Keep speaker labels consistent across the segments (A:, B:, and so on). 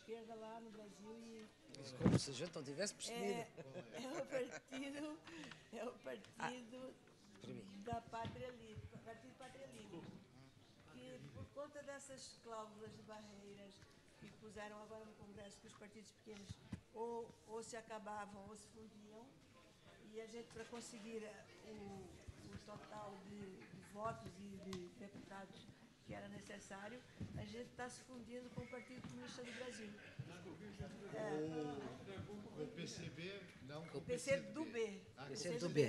A: esquerda lá no Brasil e...
B: É como se a gente não tivesse percebido. É, é o partido, é o partido
A: ah, da Pátria Livre, Partido Pátria Livre, que por conta dessas cláusulas de barreiras que puseram agora no Congresso que os partidos pequenos ou, ou se acabavam ou se fundiam, e a gente para conseguir eh, o, o total de, de votos e de deputados que era necessário, a gente está se fundindo com o Partido Comunista do
B: Brasil. É. O, PCB, não. O PCB. do B. Ah, do B.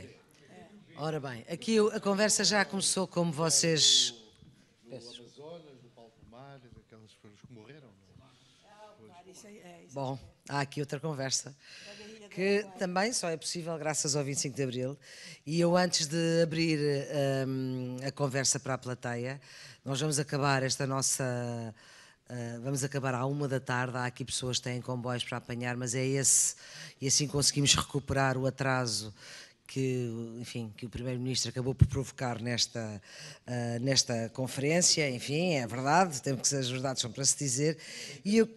B: É. Ora bem, aqui a conversa já começou como vocês.
C: Do, no Amazonas, Palco Palpomar, daquelas pessoas que morreram, não? Ah, é?
B: claro, é, isso aí, é, isso Bom há aqui outra conversa que também só é possível graças ao 25 de Abril. E eu, antes de abrir um, a conversa para a plateia, nós vamos acabar esta nossa. Uh, vamos acabar à uma da tarde. Há aqui pessoas que têm comboios para apanhar, mas é esse. E assim conseguimos recuperar o atraso que, enfim, que o Primeiro-Ministro acabou por provocar nesta, uh, nesta conferência. Enfim, é verdade, Temos que ser, as verdades são para se dizer. E eu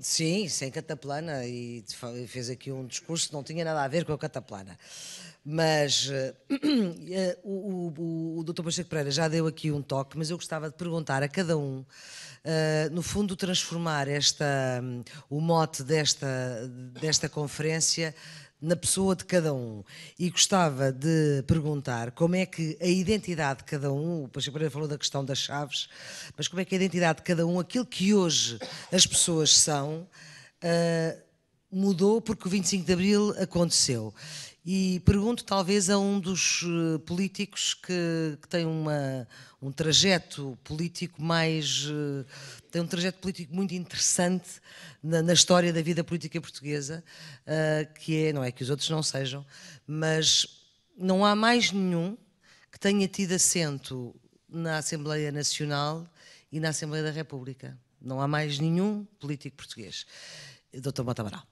B: Sim, sem cataplana e fez aqui um discurso que não tinha nada a ver com a cataplana. Mas uh, o, o, o Dr. Pacheco Pereira já deu aqui um toque, mas eu gostava de perguntar a cada um, uh, no fundo, transformar esta, um, o mote desta, desta conferência na pessoa de cada um. E gostava de perguntar como é que a identidade de cada um, o Pacheco Pereira falou da questão das chaves, mas como é que a identidade de cada um, aquilo que hoje as pessoas são, uh, mudou porque o 25 de Abril aconteceu. E pergunto, talvez, a um dos eh, políticos que, que tem uma, um trajeto político mais. Eh, tem um trajeto político muito interessante na, na história da vida política portuguesa, uh, que é. não é que os outros não sejam, mas não há mais nenhum que tenha tido assento na Assembleia Nacional e na Assembleia da República. Não há mais nenhum político português. Dr. Mota Amaral.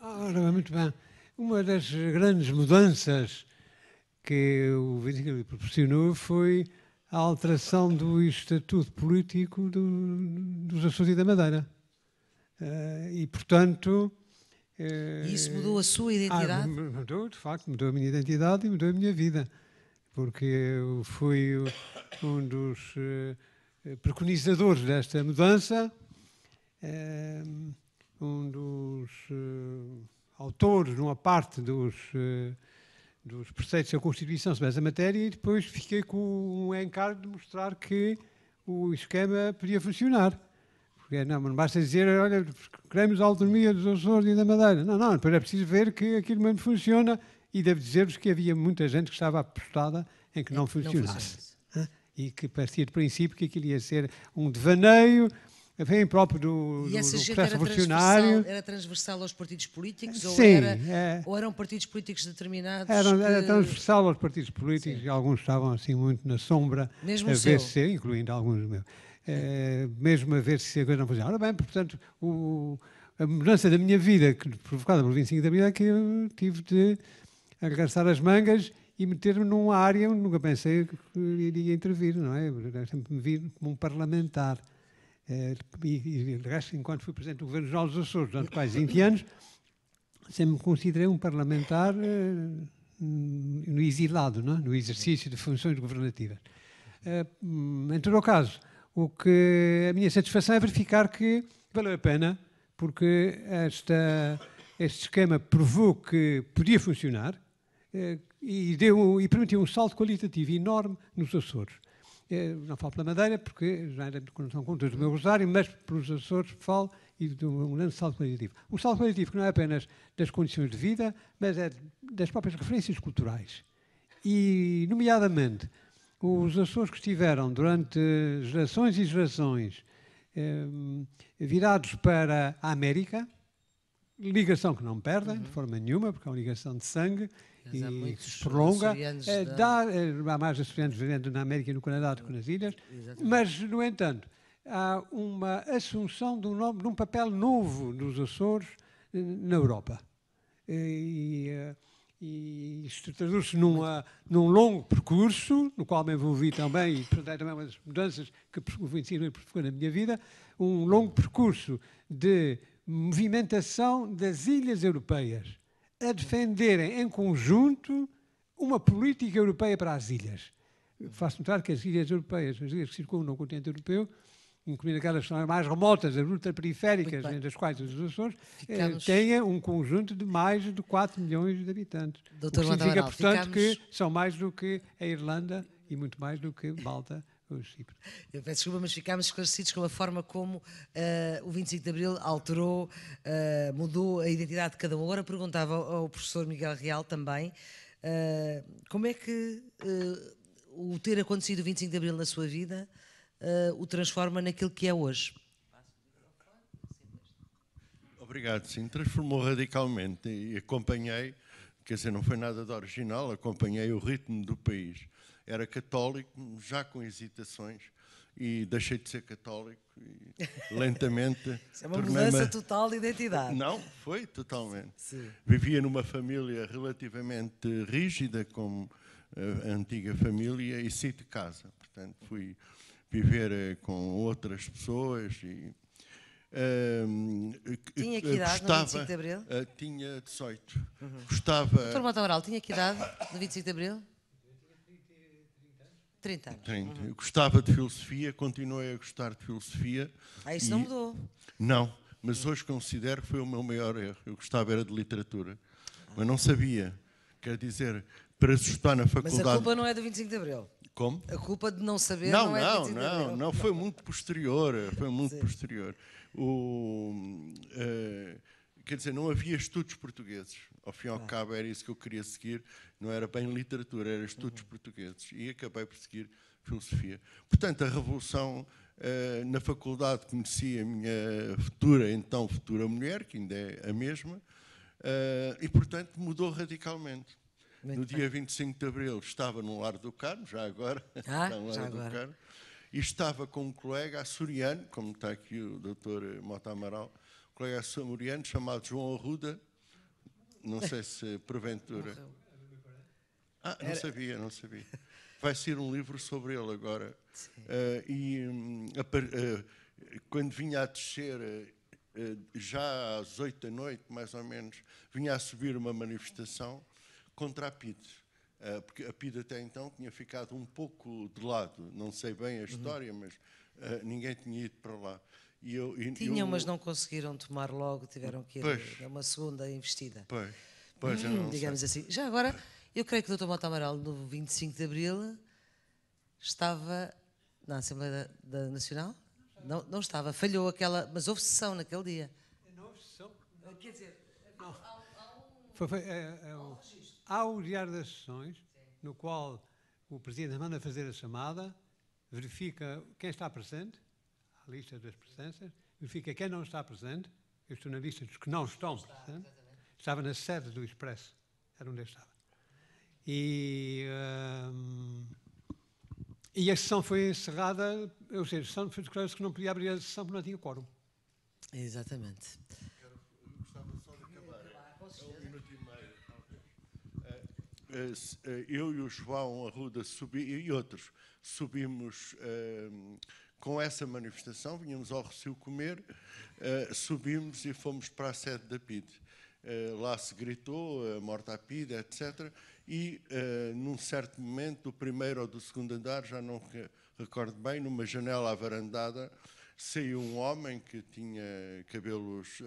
D: Ora, muito bem. Uma das grandes mudanças que o 25 proporcionou foi a alteração do estatuto político do, dos Açores e da Madeira. Uh, e, portanto. Uh, isso mudou a sua identidade? Ah, mudou, de facto, mudou a minha identidade e mudou a minha vida. Porque eu fui um dos uh, preconizadores desta mudança, um dos autores, numa parte dos, eh, dos preceitos da Constituição sobre essa matéria, e depois fiquei com um encargo de mostrar que o esquema podia funcionar. Porque não, não basta dizer, olha, queremos a autonomia dos Açores e da Madeira. Não, não, depois é preciso ver que aquilo mesmo funciona e devo dizer-vos que havia muita gente que estava apostada em que não funcionasse. Não e que partia de princípio que aquilo ia ser um devaneio, é, vem próprio do, e essa do processo era revolucionário. Transversal,
B: era transversal aos partidos políticos? Sim, ou, era, é, ou eram partidos políticos determinados? Era, que... era transversal
D: aos partidos políticos, e alguns estavam assim muito na sombra. Mesmo a se, incluindo alguns meus. É, mesmo a ver se a coisa não fazia. Ora bem, portanto, o, a mudança da minha vida, provocada pelo 25 de Abril, é que eu tive de arregaçar as mangas e meter-me numa área onde nunca pensei que iria intervir, não é? Eu sempre me vi como um parlamentar. Eh, e, de resto, enquanto fui presidente do Governo dos Açores, durante quase 20 anos, sempre me considerei um parlamentar eh, no exilado, não? É? no exercício de funções governativas. Eh, em todo o caso, o que a minha satisfação é verificar que valeu a pena, porque esta, este esquema provou que podia funcionar e, deu, e permitiu um salto qualitativo enorme nos Açores. Eu não falo pela Madeira, porque já era de coração contra do meu rosário, mas pelos Açores falo e de um grande salto qualitativo. Um salto qualitativo que não é apenas das condições de vida, mas é das próprias referências culturais. E, nomeadamente, os Açores que estiveram durante gerações e gerações eh, virados para a América, ligação que não perdem, uhum. de forma nenhuma, porque é uma ligação de sangue, e se prolonga, é, dá, da... É, há mais açorianos vivendo na América e no Canadá do que nas ilhas, Exatamente. mas, no entanto, há uma assunção de um, nome, de um papel novo dos Açores eh, na Europa. E, eh, e isto traduz-se eh, num longo percurso, no qual me envolvi também, e portanto também uma das mudanças que o ensino provocou na minha vida, um longo percurso de movimentação das ilhas europeias a defenderem em conjunto uma política europeia para as ilhas. Faço notar que as ilhas europeias, as ilhas que circulam no continente europeu, incluindo aquelas que são mais remotas, as ultraperiféricas, entre as quais as Açores, eh, têm tenha um conjunto de mais de 4 milhões de habitantes. Doutor o que significa, Manuel, portanto, ficamos... que são mais do que a Irlanda e muito mais do que Malta o Chipre. Eu peço desculpa, mas ficámos esclarecidos com a forma como
B: uh, o 25 de Abril alterou, uh, mudou a identidade de cada um. Agora perguntava ao, ao professor Miguel Real também uh, como é que o ter acontecido o 25 de Abril na sua vida o transforma naquilo que é hoje.
E: Obrigado, sim, transformou radicalmente e acompanhei, quer dizer, não foi nada de original, acompanhei o ritmo do país era católico, já com hesitações, e deixei de ser católico e lentamente. Isso é uma mudança total de identidade. Não, foi totalmente. Sim. Vivia numa família relativamente rígida, como eh, a antiga família, e saí de casa. Portanto, fui viver eh, com outras pessoas e. Ehm, tinha eh, que idade gostava, no 25 de Abril? Uh, tinha 18. Uhum. Gostava... Doutor Mota Amaral,
B: tinha que idade no 25 de Abril? 30 anos. 30.
E: Uhum. Eu gostava de filosofia, continuei a gostar de filosofia. Ah, isso e... não mudou? Não, mas hoje considero que foi o meu maior erro. Eu gostava era de literatura, mas não sabia. Quer dizer, para assustar na faculdade... Mas a
B: culpa não é do 25 de Abril? Como? A culpa de não saber não, não é não, não,
E: não, foi muito posterior, foi muito Sim. posterior. O, uh, quer dizer, não havia estudos portugueses. Ao fim e ao cabo era isso que eu queria seguir, não era bem literatura, era estudos uhum. portugueses. E acabei por seguir filosofia. Portanto, a revolução Uh, na faculdade conheci a minha futura, então futura mulher, que ainda é a mesma, uh, e portanto mudou radicalmente. Muito no bem. dia 25 de abril estava no Lar do Carmo, já agora, ah, no Lar já do agora. Carmo, e estava com um colega açoriano, como está aqui o doutor Mota Amaral, colega samuriano chamado João Arruda, não sei se porventura... Ah, não sabia, não sabia. Vai ser um livro sobre ele agora. Uh, e um, a, uh, quando vinha a descer, uh, já às oito da noite, mais ou menos, vinha a subir uma manifestação contra a PID. porque a PID até então tinha ficado um pouco de lado, não sei bem a uhum. história, uhum. mas ninguém tinha ido para lá. E eu, e, Tinham, eu... mas não
B: conseguiram tomar logo, tiveram que ir pois. a uma segunda investida. Pois,
E: pois hum, digamos sei. assim.
B: Já agora, eu creio que o Dr. Mota Amaral, no 25 de Abril, estava na Assembleia da, da Nacional? Não, não estava, falhou aquela,
D: mas houve sessão naquele dia. Não houve sessão? Não. Ah, quer dizer, não. Há, há, um... um... há um é, é diário das sessões, Sim. no qual o Presidente manda fazer a chamada, verifica quem está presente, lista das presenças, e fica quem não está presente, eu estou na lista dos que não estão presentes, estava na sede do Expresso, era onde eu estava. E, um, e a sessão foi encerrada, ou seja, a sessão foi declarada que não podia abrir a sessão porque não tinha quórum. Exatamente. É
E: ah, ah, ah, eu e o João Arruda subi, e outros subimos uh, com essa manifestação, vinhamos ao Recio comer, uh, subimos e fomos para a sede da PID. Uh, eh, lá se gritou, uh, morta a PID, etc. E, num certo momento, do primeiro ou do segundo andar, já não recordo bem, numa janela avarandada, saiu um homem que tinha cabelos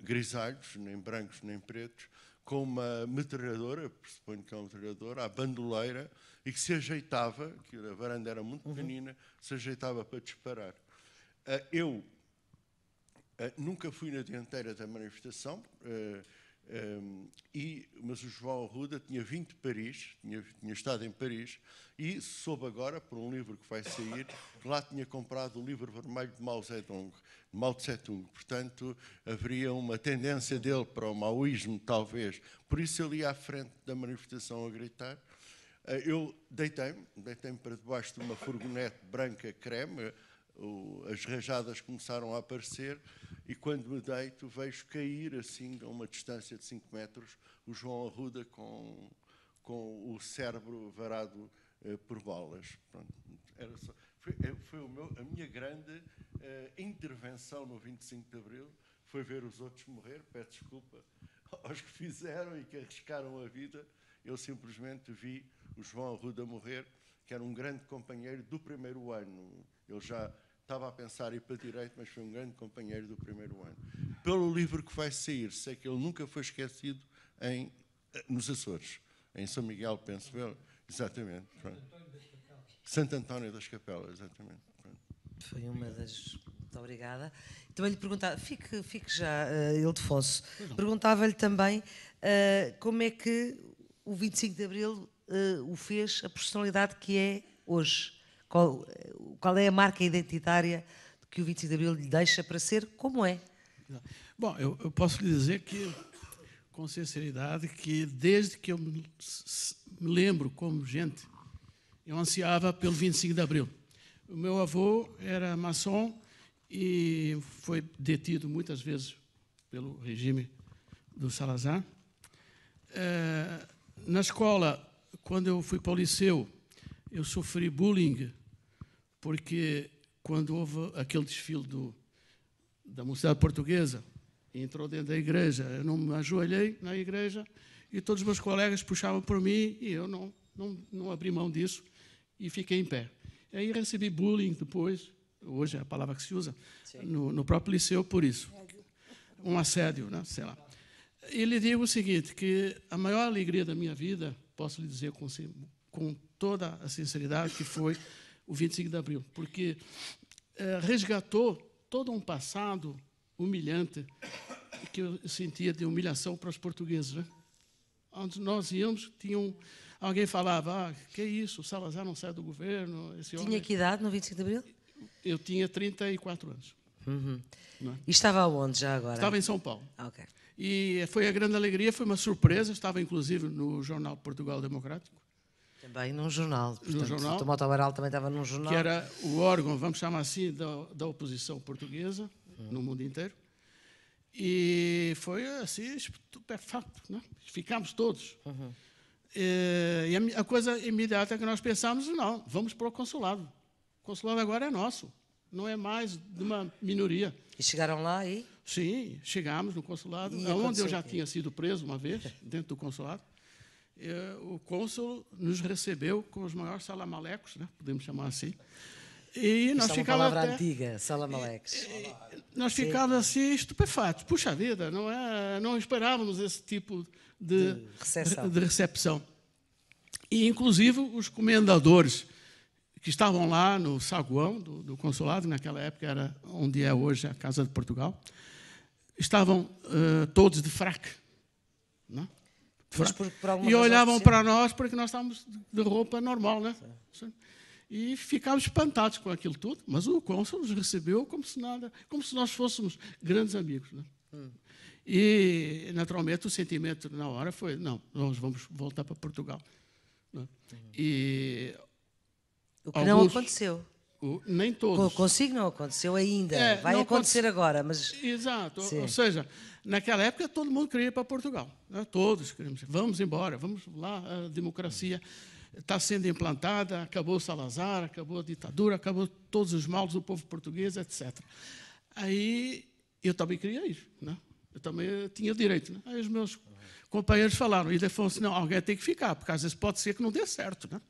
E: grisalhos, nem brancos nem pretos, com uma metralhadora, suponho que é uma metralhadora, à bandoleira, e que se ajeitava, que a varanda era muito uhum. pequenina, uhum. se ajeitava para disparar. Uh, eu uh, nunca fui na dianteira da manifestação, uh, ah, um, e, mas o João Arruda tinha vindo de Paris, tinha, tinha, estado em Paris, e soube agora, por um livro que vai sair, que lá tinha comprado o livro vermelho de Mao Zedong, de Mao Tse Tung. Portanto, haveria uma tendência dele para o maoísmo, talvez. Por isso ele ia à frente da manifestação a gritar, eh, eu deitei-me, deitei-me para debaixo de uma furgonete branca creme, eh, as rajadas começaram a aparecer e quando me deito vejo cair assim a uma distância de 5 metros o João Arruda com, com o cérebro varado eh, por balas. era só, foi, foi meu, a minha grande intervenção no 25 de Abril, foi ver os outros morrer, peço desculpa aos que fizeram e que arriscaram a vida, eu simplesmente vi o João Arruda Morrer, que era um grande companheiro do primeiro ano. Ele já estava a pensar ir para a direita, mas foi um grande companheiro do primeiro ano. Pelo livro que vai sair, sei que ele nunca foi esquecido em, eh, nos Açores, em São Miguel, penso eu. Exatamente. Capelas. Santo António das Capelas, exatamente. Pronto. Foi uma das
B: muito obrigada. Também então, lhe perguntava, fique, fique já, uh, eh, Ildefonso, perguntava-lhe também uh, como é que o 25 de Abril uh, o fez a personalidade que é hoje? Qual, eh, qual, é a marca identitária que o 25 de Abril lhe
F: deixa para ser como é? Bom, eu, eu posso lhe dizer que, com sinceridade, que desde que eu me, me lembro como gente, eu ansiava pelo 25 de Abril. O meu avô era maçom e foi detido muitas vezes pelo regime do Salazar. Eh, na escola, quando eu fui para o liceu, eu sofri bullying, porque quando houve aquele desfile do, da Mocidade Portuguesa, entrou dentro da igreja, eu não me ajoelhei na igreja, e todos os meus colegas puxavam por mim, e eu não, não, não abri mão disso, e fiquei em pé. E aí recebi bullying depois, hoje é a palavra que se usa, no, no, próprio liceu por isso. Um assédio, né? sei lá. E lhe digo o seguinte, que a maior alegria da minha vida posso lhe dizer com, com toda a sinceridade que foi o 25 de abril, porque é, resgatou todo um passado humilhante que eu sentia de humilhação para os portugueses. Né? Onde nós íamos, tinham, alguém falava, ah, que é isso, o Salazar não sai do governo. Esse tinha homem... que idade no 25 de abril? Eu tinha 34 anos. Uhum. É? E estava onde já agora? Estava em São Paulo. Ok. E foi a grande alegria, foi uma surpresa. Estava, inclusive, no jornal Portugal Democrático. Também num jornal. Portanto, no jornal. O Tomota
B: Amaral também estava num jornal. Que era o órgão, vamos
F: chamar assim, da, da oposição portuguesa hum. no mundo inteiro. E foi assim, estupefato. Não? Né? Ficámos todos. Uhum. Eh, e a, coisa imediata que nós pensámos, não, vamos para o consulado. O consulado agora é nosso, não é mais de uma minoria. E chegaram lá e? Sim, chegámos no consulado, e onde eu já tinha sido preso uma vez, dentro do consulado. É, o cônsul nos recebeu com os maiores salamalecos, né, podemos chamar assim. E nós ficávamos. É uma palavra até, antiga, salamalecos. Nós Sim. ficávamos assim estupefatos. Puxa vida, não, é, não esperávamos esse tipo de, de, recepção. de recepção. E, inclusive, os comendadores que estavam lá no saguão do, do consulado, naquela época era onde é hoje a Casa de Portugal, estavam uh, todos de fraco. Não? Né?
D: De Por, por e olhavam para
F: nós porque nós estávamos de roupa normal, né? E ficávamos espantados com aquilo tudo, mas o cônsul nos recebeu como se nada, como se nós fôssemos grandes amigos. Né? Hum. E, naturalmente, o sentimento na hora foi: não, nós vamos voltar para Portugal. Né? E. O que alguns, não aconteceu nem todos. Consigo não aconteceu
B: ainda. É, Vai acontecer
F: aconte... agora, mas. Exato. Sim. Ou seja, naquela época todo mundo queria ir para Portugal. Né? Todos queríamos. Vamos embora, vamos lá, a democracia está sendo implantada, acabou Salazar, acabou a ditadura, acabou todos os males do povo português, etc. Aí eu também queria ir, né? eu também tinha direito. Né? Aí os meus companheiros falaram, e Defonso, não, alguém tem que ficar, porque às vezes pode ser que não dê certo. Né?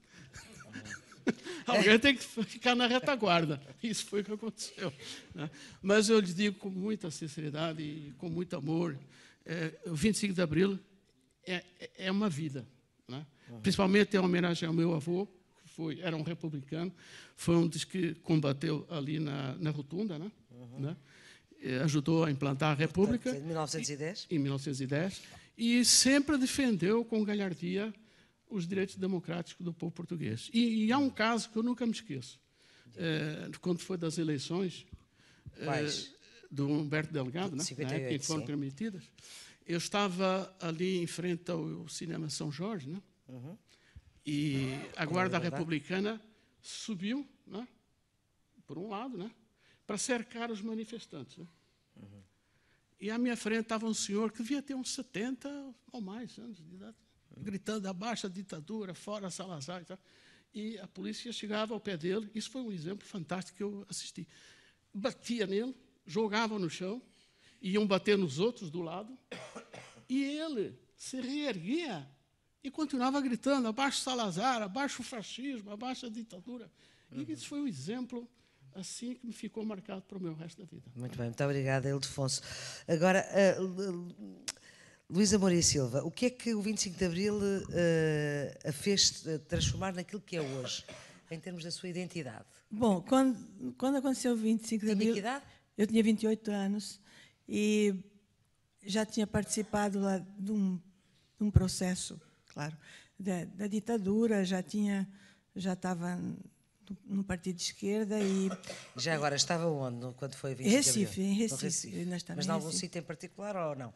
F: Alguém tem que ficar na retaguarda. Isso foi o que aconteceu. Né? Mas eu lhe digo com muita sinceridade e com muito amor, é, o 25 de abril é, é uma vida. Né? Principalmente em é homenagem ao meu avô, que foi, era um republicano, foi um dos que combateu ali na, na Rotunda, né? Uhum. né? ajudou a implantar a República. Em 1910. E, em 1910. E sempre defendeu com galhardia os direitos democráticos do povo português. E, e há um caso que eu nunca me esqueço, é, quando foi das eleições é, do Humberto Delgado, né, 58, na época em que foram permitidas, eu estava ali em frente ao cinema São Jorge, né, uhum. e ah, a guarda é republicana subiu, né, por um lado, né, para cercar os manifestantes. Né. Uhum. E à minha frente estava um senhor que devia ter uns 70 ou mais anos de idade gritando abaixo a ditadura, fora Salazar e tal. E a polícia chegava ao pé dele, isso foi um exemplo fantástico que eu assisti. Batia nele, jogava no chão, iam bater nos outros do lado, e ele se reerguia e continuava gritando abaixo Salazar, abaixo o fascismo, abaixo a ditadura. E uhum. isso foi um exemplo assim que me ficou marcado para o meu resto da vida.
B: Muito bem, muito obrigada, Ildefonso. Agora, uh, Luísa Moura Silva, o que é que o 25 de Abril uh, a fez eh, transformar naquilo que é hoje, em termos da sua identidade? Bom, quando, quando aconteceu o 25 de Abril. Tinha que idade? Eu tinha
A: 28 anos e já tinha participado lá de um, de um processo, claro, da, da, ditadura, já tinha, já estava no partido de esquerda e
B: já agora estava onde quando foi o Recife, de abril? em Recife, no Recife. Mas em algum sítio em particular ou não?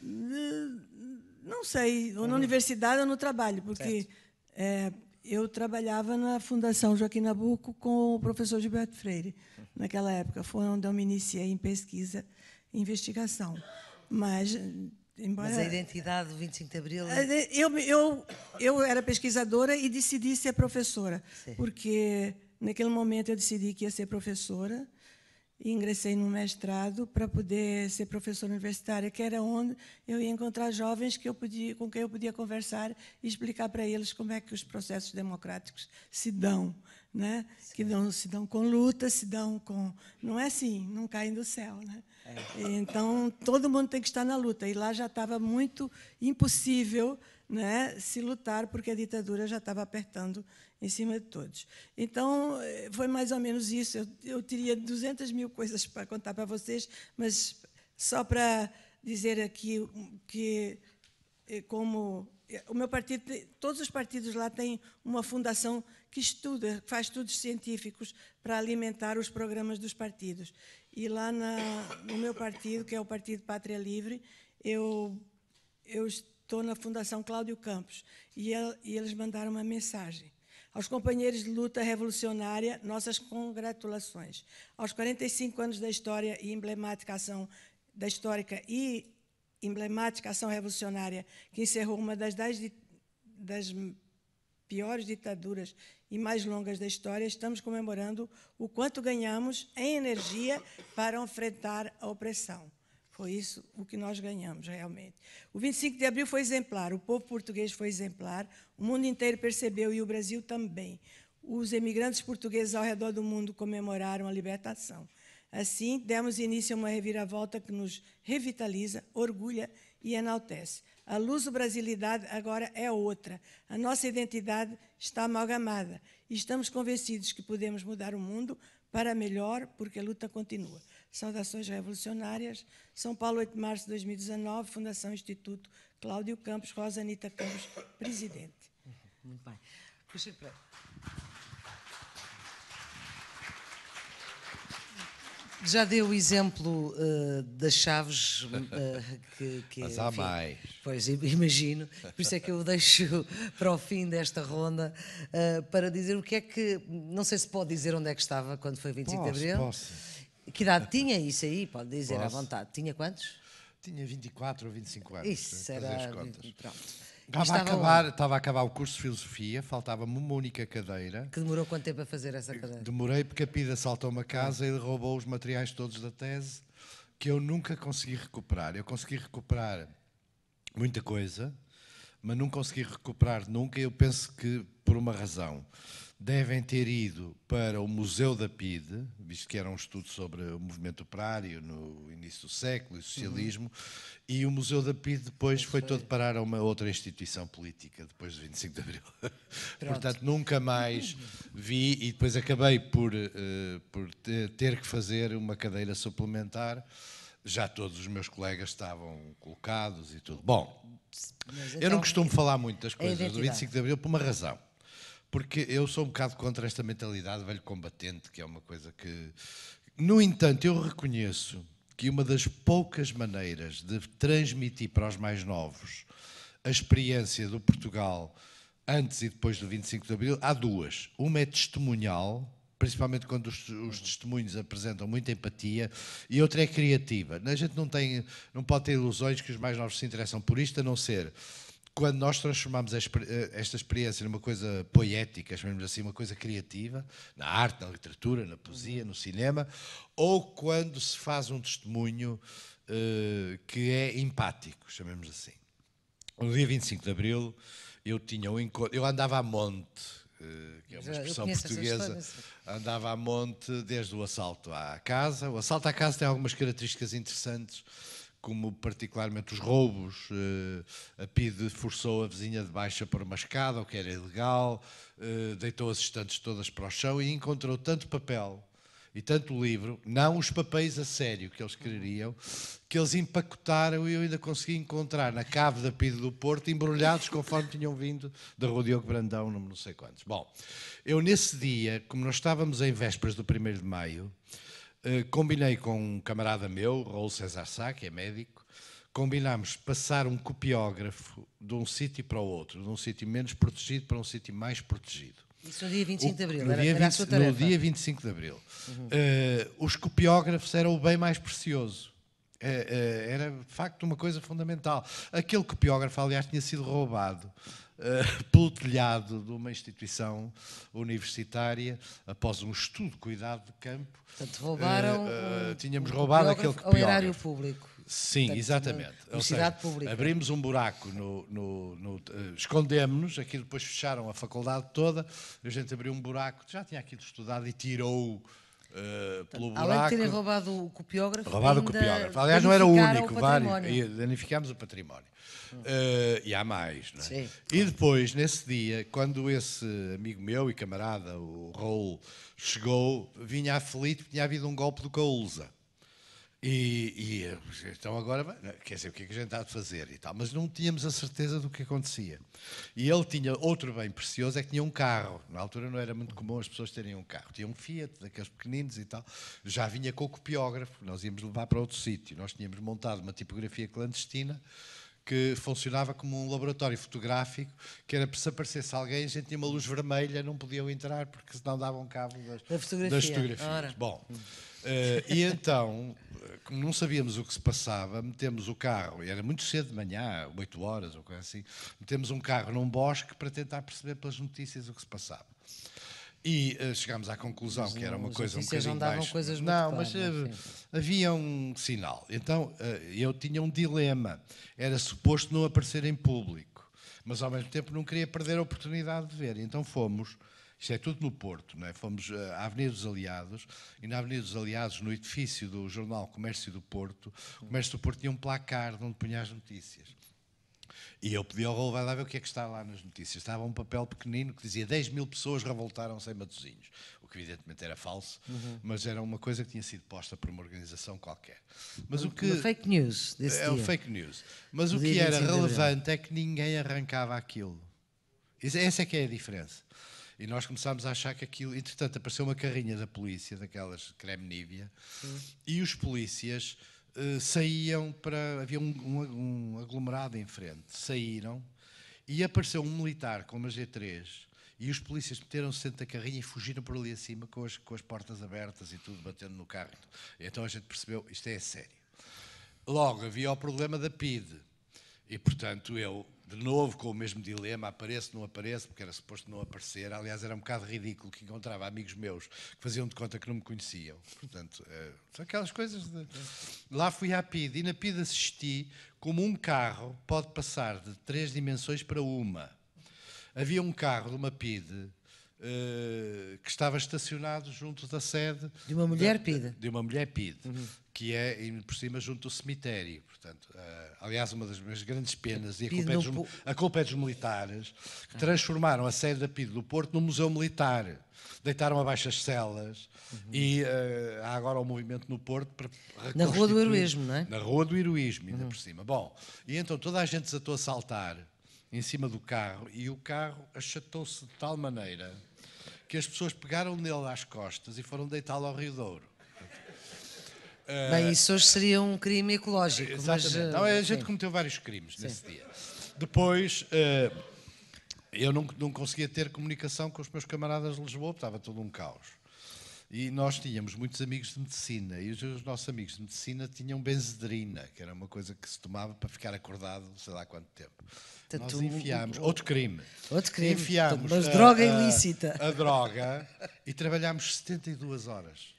A: Não sei, ou na universidade ou no trabalho, porque é, eu trabalhava na Fundação Joaquim Nabuco com o professor Gilberto Freire, naquela época. Foi onde eu me iniciei em pesquisa e investigação. Mas Embora... Mas a
B: identidade do 25 de Abril. É... Eh, eh,
A: eu, eu, eu era pesquisadora e decidi ser professora, Sim. porque naquele momento eu decidi que ia ser professora e ingressei no mestrado para poder ser professora universitária, que era onde eu ia encontrar jovens que eu podia, com quem eu podia conversar e explicar para eles como é que os processos democráticos se dão, né? Sim. Que não se dão com luta, se dão com não é assim, não caem do céu, né? É. Então todo mundo tem que estar na luta e lá já estava muito impossível, né? Se lutar porque a ditadura já estava apertando em cima de todos. Então, eh, foi mais ou menos isso. Eu, eu teria 200 mil coisas para contar para vocês, mas só para dizer aqui que, eh, como eh, o meu partido, todos os partidos lá têm uma fundação que estuda, faz estudos científicos para alimentar os programas dos partidos. E lá na, no meu partido, que é o Partido Pátria Livre, eu, eu estou na Fundação Cláudio Campos e, ele, e eles mandaram uma mensagem aos companheiros de luta revolucionária, nossas congratulações. Aos 45 anos da história e emblemática ação da histórica e emblemática ação revolucionária que encerrou uma das, das piores ditaduras e mais longas da história, estamos comemorando o quanto ganhamos em energia para enfrentar a opressão. Foi isso o que nós ganhamos, realmente. O 25 de abril foi exemplar, o povo português foi exemplar, o mundo inteiro percebeu e o Brasil também. Os emigrantes portugueses ao redor do mundo comemoraram a libertação. Assim, demos início a uma reviravolta que nos revitaliza, orgulha e enaltece. A luso-brasilidade agora é outra. A nossa identidade está amalgamada. E estamos convencidos que podemos mudar o mundo para melhor, porque a luta continua. Saudações Revolucionárias, São Paulo, 8 de março de 2019, Fundação Instituto Cláudio Campos, Rosa Anitta Campos, presidente.
B: Muito bem. Já deu o exemplo uh, das chaves uh, que, que, Mas há enfim, mais. Pois, imagino. Por isso é que eu deixo para o fim desta ronda uh, para dizer o que é que. Não sei se pode dizer onde é que estava quando foi 25 posso, de Abril. Posso. Que idade tinha isso aí? Pode dizer Posso? à vontade. Tinha quantos? Tinha 24 ou 25 anos. Isso, eh, era... As contas. Pronto. Estava, estava, a acabar,
C: estava a acabar o curso de Filosofia, faltava-me uma única cadeira.
B: Que demorou quanto tempo a fazer essa cadeira?
C: Demorei porque a PIDA saltou uma casa e roubou os materiais todos da tese, que eu nunca consegui recuperar. Eu consegui recuperar muita coisa, mas não consegui recuperar nunca, eu penso que por uma razão devem ter ido para o Museu da PIDE, visto que era um estudo sobre o movimento operário no início do século e socialismo, uhum. e o Museu da PIDE depois foi, todo parar a uma outra instituição política, depois de 25 de Abril. Portanto, nunca mais vi e depois acabei por, uh, por ter que fazer uma cadeira suplementar. Já todos os meus colegas estavam colocados e tudo. Bom, então, eu não então costumo falar muito das coisas do 25 de Abril por uma razão porque eu sou um bocado contra esta mentalidade velho combatente, que é uma coisa que. No entanto, eu reconheço que uma das poucas maneiras de transmitir para os mais novos a experiência do Portugal antes e depois do 25 de Abril, há duas. Uma é testemunhal, principalmente quando os, os, testemunhos apresentam muita empatia, e outra é criativa. A gente não, tem, não pode ter ilusões que os mais novos se interessam por isto, a não ser quando nós transformamos eh, esta experiência numa coisa poética, chamemos assim, uma coisa criativa, na arte, na literatura, na poesia, no cinema, ou quando se faz um testemunho uh, que é empático, chamemos assim. No dia 25 de abril, eu tinha um encontro, eu andava a monte, uh, que é uma expressão portuguesa, andava a monte desde o assalto à casa. O assalto à casa tem algumas características interessantes como particularmente os roubos. Eh, a PIDE forçou a vizinha de baixa por uma escada, o que era ilegal, eh, deitou as estantes todas para o chão e encontrou tanto papel e tanto livro, não os papéis a sério que eles uhum. quereriam, que eles empacotaram e eu ainda consegui encontrar na cave da PIDE do Porto, embrulhados conforme tinham vindo da Rua Diogo Brandão, número não sei quantos. Bom, eu nesse dia, como nós estávamos em vésperas do 1 de Maio, eh, combinei com um camarada meu, Raul César Sá, que é médico, combinámos passar um copiógrafo de um sítio para o outro, de um sítio menos protegido para um sítio mais protegido.
B: Isso no dia 25 de Abril, no era, dia 20, era a sua tarefa. No
C: dia 25 de Abril. Uhum. Uh, os copiógrafos eram o bem mais precioso. Uh, uh, era, de facto, uma coisa fundamental. Aquele copiógrafo, aliás, tinha sido roubado eh, pelo telhado de uma instituição universitária, após um estudo cuidado de campo.
B: Portanto, roubaram. Uh, uh, tínhamos roubado aquele
C: que. Ao erário público. Sim, Portanto, exatamente. Ou seja, pública. abrimos um buraco, no, no, no uh, escondemos-nos, aqui depois fecharam a faculdade toda, a gente abriu um buraco, já tinha aquilo estudado e tirou eh, pelo buraco. Além de terem
B: roubado o copiógrafo. Roubado o copiógrafo. Aliás, não era o único, vários.
C: Danificámos o património. Uh, e há mais, não é? Sim. E depois, nesse dia, quando esse amigo meu e camarada, o Raul, chegou, vinha aflito, tinha havido um golpe do Caúza. E, e, então agora, né, quer dizer, o que é que a gente há de fazer e tal, mas não tínhamos a certeza do que acontecia. E ele tinha outro bem precioso, é que tinha um carro. Na altura não era muito comum as pessoas terem um carro. Tinha um Fiat, daqueles pequeninos e tal. Já vinha com o copiógrafo, nós íamos levar para outro sítio. Nós tínhamos montado uma tipografia clandestina que funcionava como um laboratório fotográfico, que era se aparecesse alguém, a gente tinha uma luz vermelha, não podiam entrar porque senão davam cabo das, da fotografia. das fotografias. Ora. Bom. Hum. Eh, e então, como não sabíamos o que se passava, metemos o carro, era muito cedo de manhã, 8 horas ou coisa assim, metemos um carro num bosque para tentar perceber pelas notícias o que se passava. E uh, chegámos à conclusão mas, que era uma coisa um bocadinho não mais... Coisas não, mas claro, uh, eh, havia um sinal. Então uh, eu tinha um dilema. Era suposto não aparecer em público, mas ao mesmo tempo não queria perder a oportunidade de ver. Então fomos isto é tudo no Porto, não é? Fomos eh, à Avenida dos Aliados e na Avenida dos Aliados, no edifício do jornal Comércio do Porto, o Comércio do Porto tinha um placar onde punha as notícias. E eu pedi ao relevado ver o que é que está lá nas notícias. Estava um papel pequenino que dizia 10 mil pessoas revoltaram-se em Matosinhos, o que evidentemente era falso, uhum. mas era uma coisa que tinha sido posta por uma organização qualquer. Mas o que uma fake news desse É um fake news. Mas o que era relevante é que ninguém arrancava aquilo. Essa é que é a diferença. E nós começámos a achar que aquilo. Entretanto, apareceu uma carrinha da polícia, daquelas creme Nívia, uhum. e os polícias uh, saíam para. Havia um, um, um aglomerado em frente, saíram, e apareceu um militar com uma G3. E os polícias meteram-se dentro da carrinha e fugiram por ali acima com as, com as portas abertas e tudo, batendo no carro. Então a gente percebeu, isto é sério. Logo, havia o problema da Pid E, portanto, eu de novo com o mesmo dilema, aparece, não aparece, porque era suposto não aparecer. Aliás, era um bocado ridículo que encontrava amigos meus que faziam de conta que não me conheciam. Portanto, é, são aquelas coisas de... Lá fui à PID e na PID assisti como um carro pode passar de três dimensões para uma. Havia um carro de uma PID eh, que estava estacionado junto da sede de uma mulher PID, de, uma mulher PID uhum. que é por cima junto do cemitério. Portanto, eh, aliás, uma das minhas grandes penas e a culpa, é dos, a culpa é dos militares que ah. transformaram a sede da PID do Porto num museu militar deitaram abaixo as celas uhum. e uh, há agora o um movimento no Porto para Na Rua do Heroísmo, não é? Na Rua do Heroísmo, ainda uhum. por cima. Bom, e então toda a gente desatou a saltar em cima do carro e o carro achatou-se de tal maneira que as pessoas pegaram nele às costas e foram deitá-lo ao Rio Douro. Bem, eh, isso hoje
B: seria um crime
C: ecológico. Exatamente. Mas, eh, Não, a gente sim. cometeu vários crimes sim. nesse dia. Depois, eh, eu não, não conseguia ter comunicação com os meus camaradas de Lisboa, estava todo um caos. E nós tínhamos muitos amigos de medicina, e os nossos amigos de medicina tinham benzedrina, que era uma coisa que se tomava para ficar acordado, sei lá quanto tempo. nós enfiámos,
B: outro crime. Outro crime, enfiámos mas a, droga ilícita. A, a
C: droga, e trabalhámos 72 horas.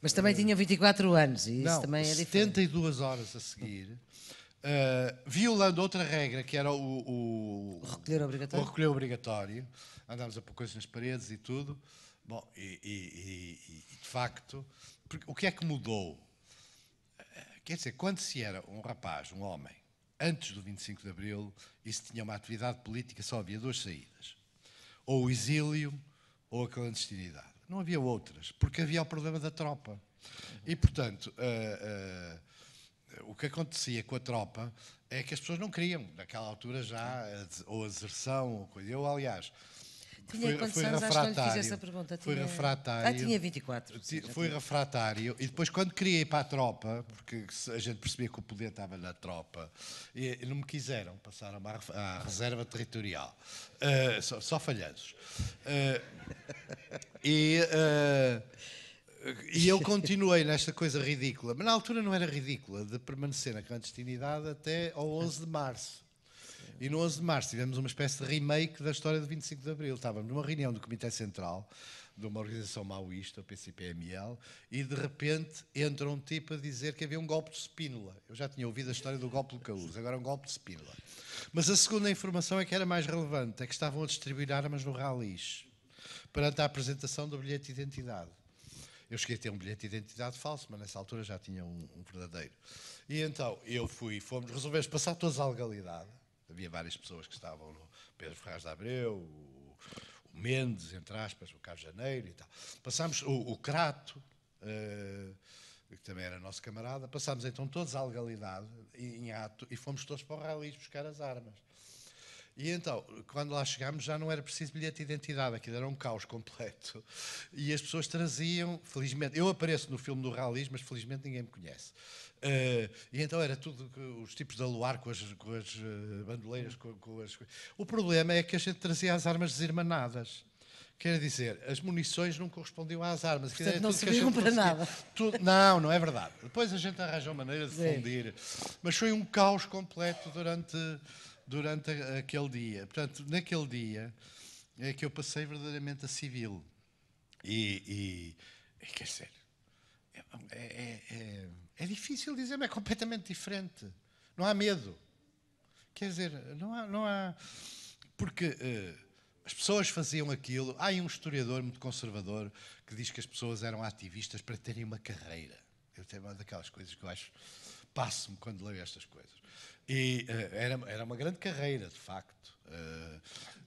B: Mas também uh, tinha 24 anos, e não, isso também é
C: 72 horas a seguir. Uh, violando outra regra que era o, o, o recolher obrigatório. O recolher obrigatório. Andámos a pôr coisas nas paredes e tudo. Bom, e, e, e, de facto, o que é que mudou? Quer dizer, quando se era um rapaz, um homem, antes do 25 de Abril, e se tinha uma atividade política, só havia duas saídas: ou o exílio ou a clandestinidade. Não havia outras, porque havia o problema da tropa. E, portanto, uh, uh, o que acontecia com a tropa é que as pessoas não queriam, naquela altura já, ou a deserção, ou coisa. Eu, aliás,
B: tinha quantos anos? Acho que lhe fiz essa pergunta. Tinha...
C: Foi refratário. Ah, tinha 24. Ti, foi tinha. refratário. E depois, quando criei para a tropa, porque a gente percebia que o poder estava na tropa, e, não me quiseram, passaram à, reserva territorial. Uh, só, só falhanços. Uh, e. Uh, e eu continuei nesta coisa ridícula, mas na altura não era ridícula, de permanecer na clandestinidade até ao 11 de março. E no 11 de março tivemos uma espécie de remake da história do 25 de Abril. Estávamos numa reunião do Comitê Central de uma organização maoísta, o PCPML, e de repente entra um tipo a dizer que havia um golpe de espínola. Eu já tinha ouvido a história do golpe do Caúso, agora é um golpe de espínola. Mas a segunda informação é que era mais relevante, é que estavam a distribuir armas no ralis, perante a apresentação do bilhete de identidade. Eu cheguei a ter um bilhete de identidade falso, mas nessa altura já tinha um, um verdadeiro. E então eu fui, fomos, resolvemos passar todas a legalidade Havia várias pessoas que estavam no Pedro Ferraz de Abreu, o, o Mendes, entre aspas, o Carlos Janeiro e tal. Passámos o, o Crato, uh, que também era nosso camarada, passámos então todos à legalidade em, ato e fomos todos para o Ralis buscar as armas. E então, quando lá chegámos, já não era preciso bilhete de identidade, aquilo era um caos completo. E as pessoas traziam, felizmente, eu apareço no filme do Ralis, mas felizmente ninguém me conhece. Uh, e então era tudo os tipos de aluar com as, com as uh, bandoleiras, com, com as... O problema é que a gente trazia as armas desirmanadas. Quer dizer, as munições não correspondiam às armas. Portanto, não serviam para conseguia. nada. Tudo, não, não é verdade. Depois a gente arranjou maneira de fundir. Mas foi um caos completo durante durante aquele dia. Portanto, naquele dia é que eu passei verdadeiramente a civil. E, e, e quer dizer, é, é, é, é difícil dizer, mas é completamente diferente. Não há medo. Quer dizer, não há. Não há porque uh, as pessoas faziam aquilo. Há aí um historiador muito conservador que diz que as pessoas eram ativistas para terem uma carreira. Eu tenho uma daquelas coisas que eu acho. Passo-me quando leio estas coisas. E eh, era, era uma grande carreira, de facto. Eh,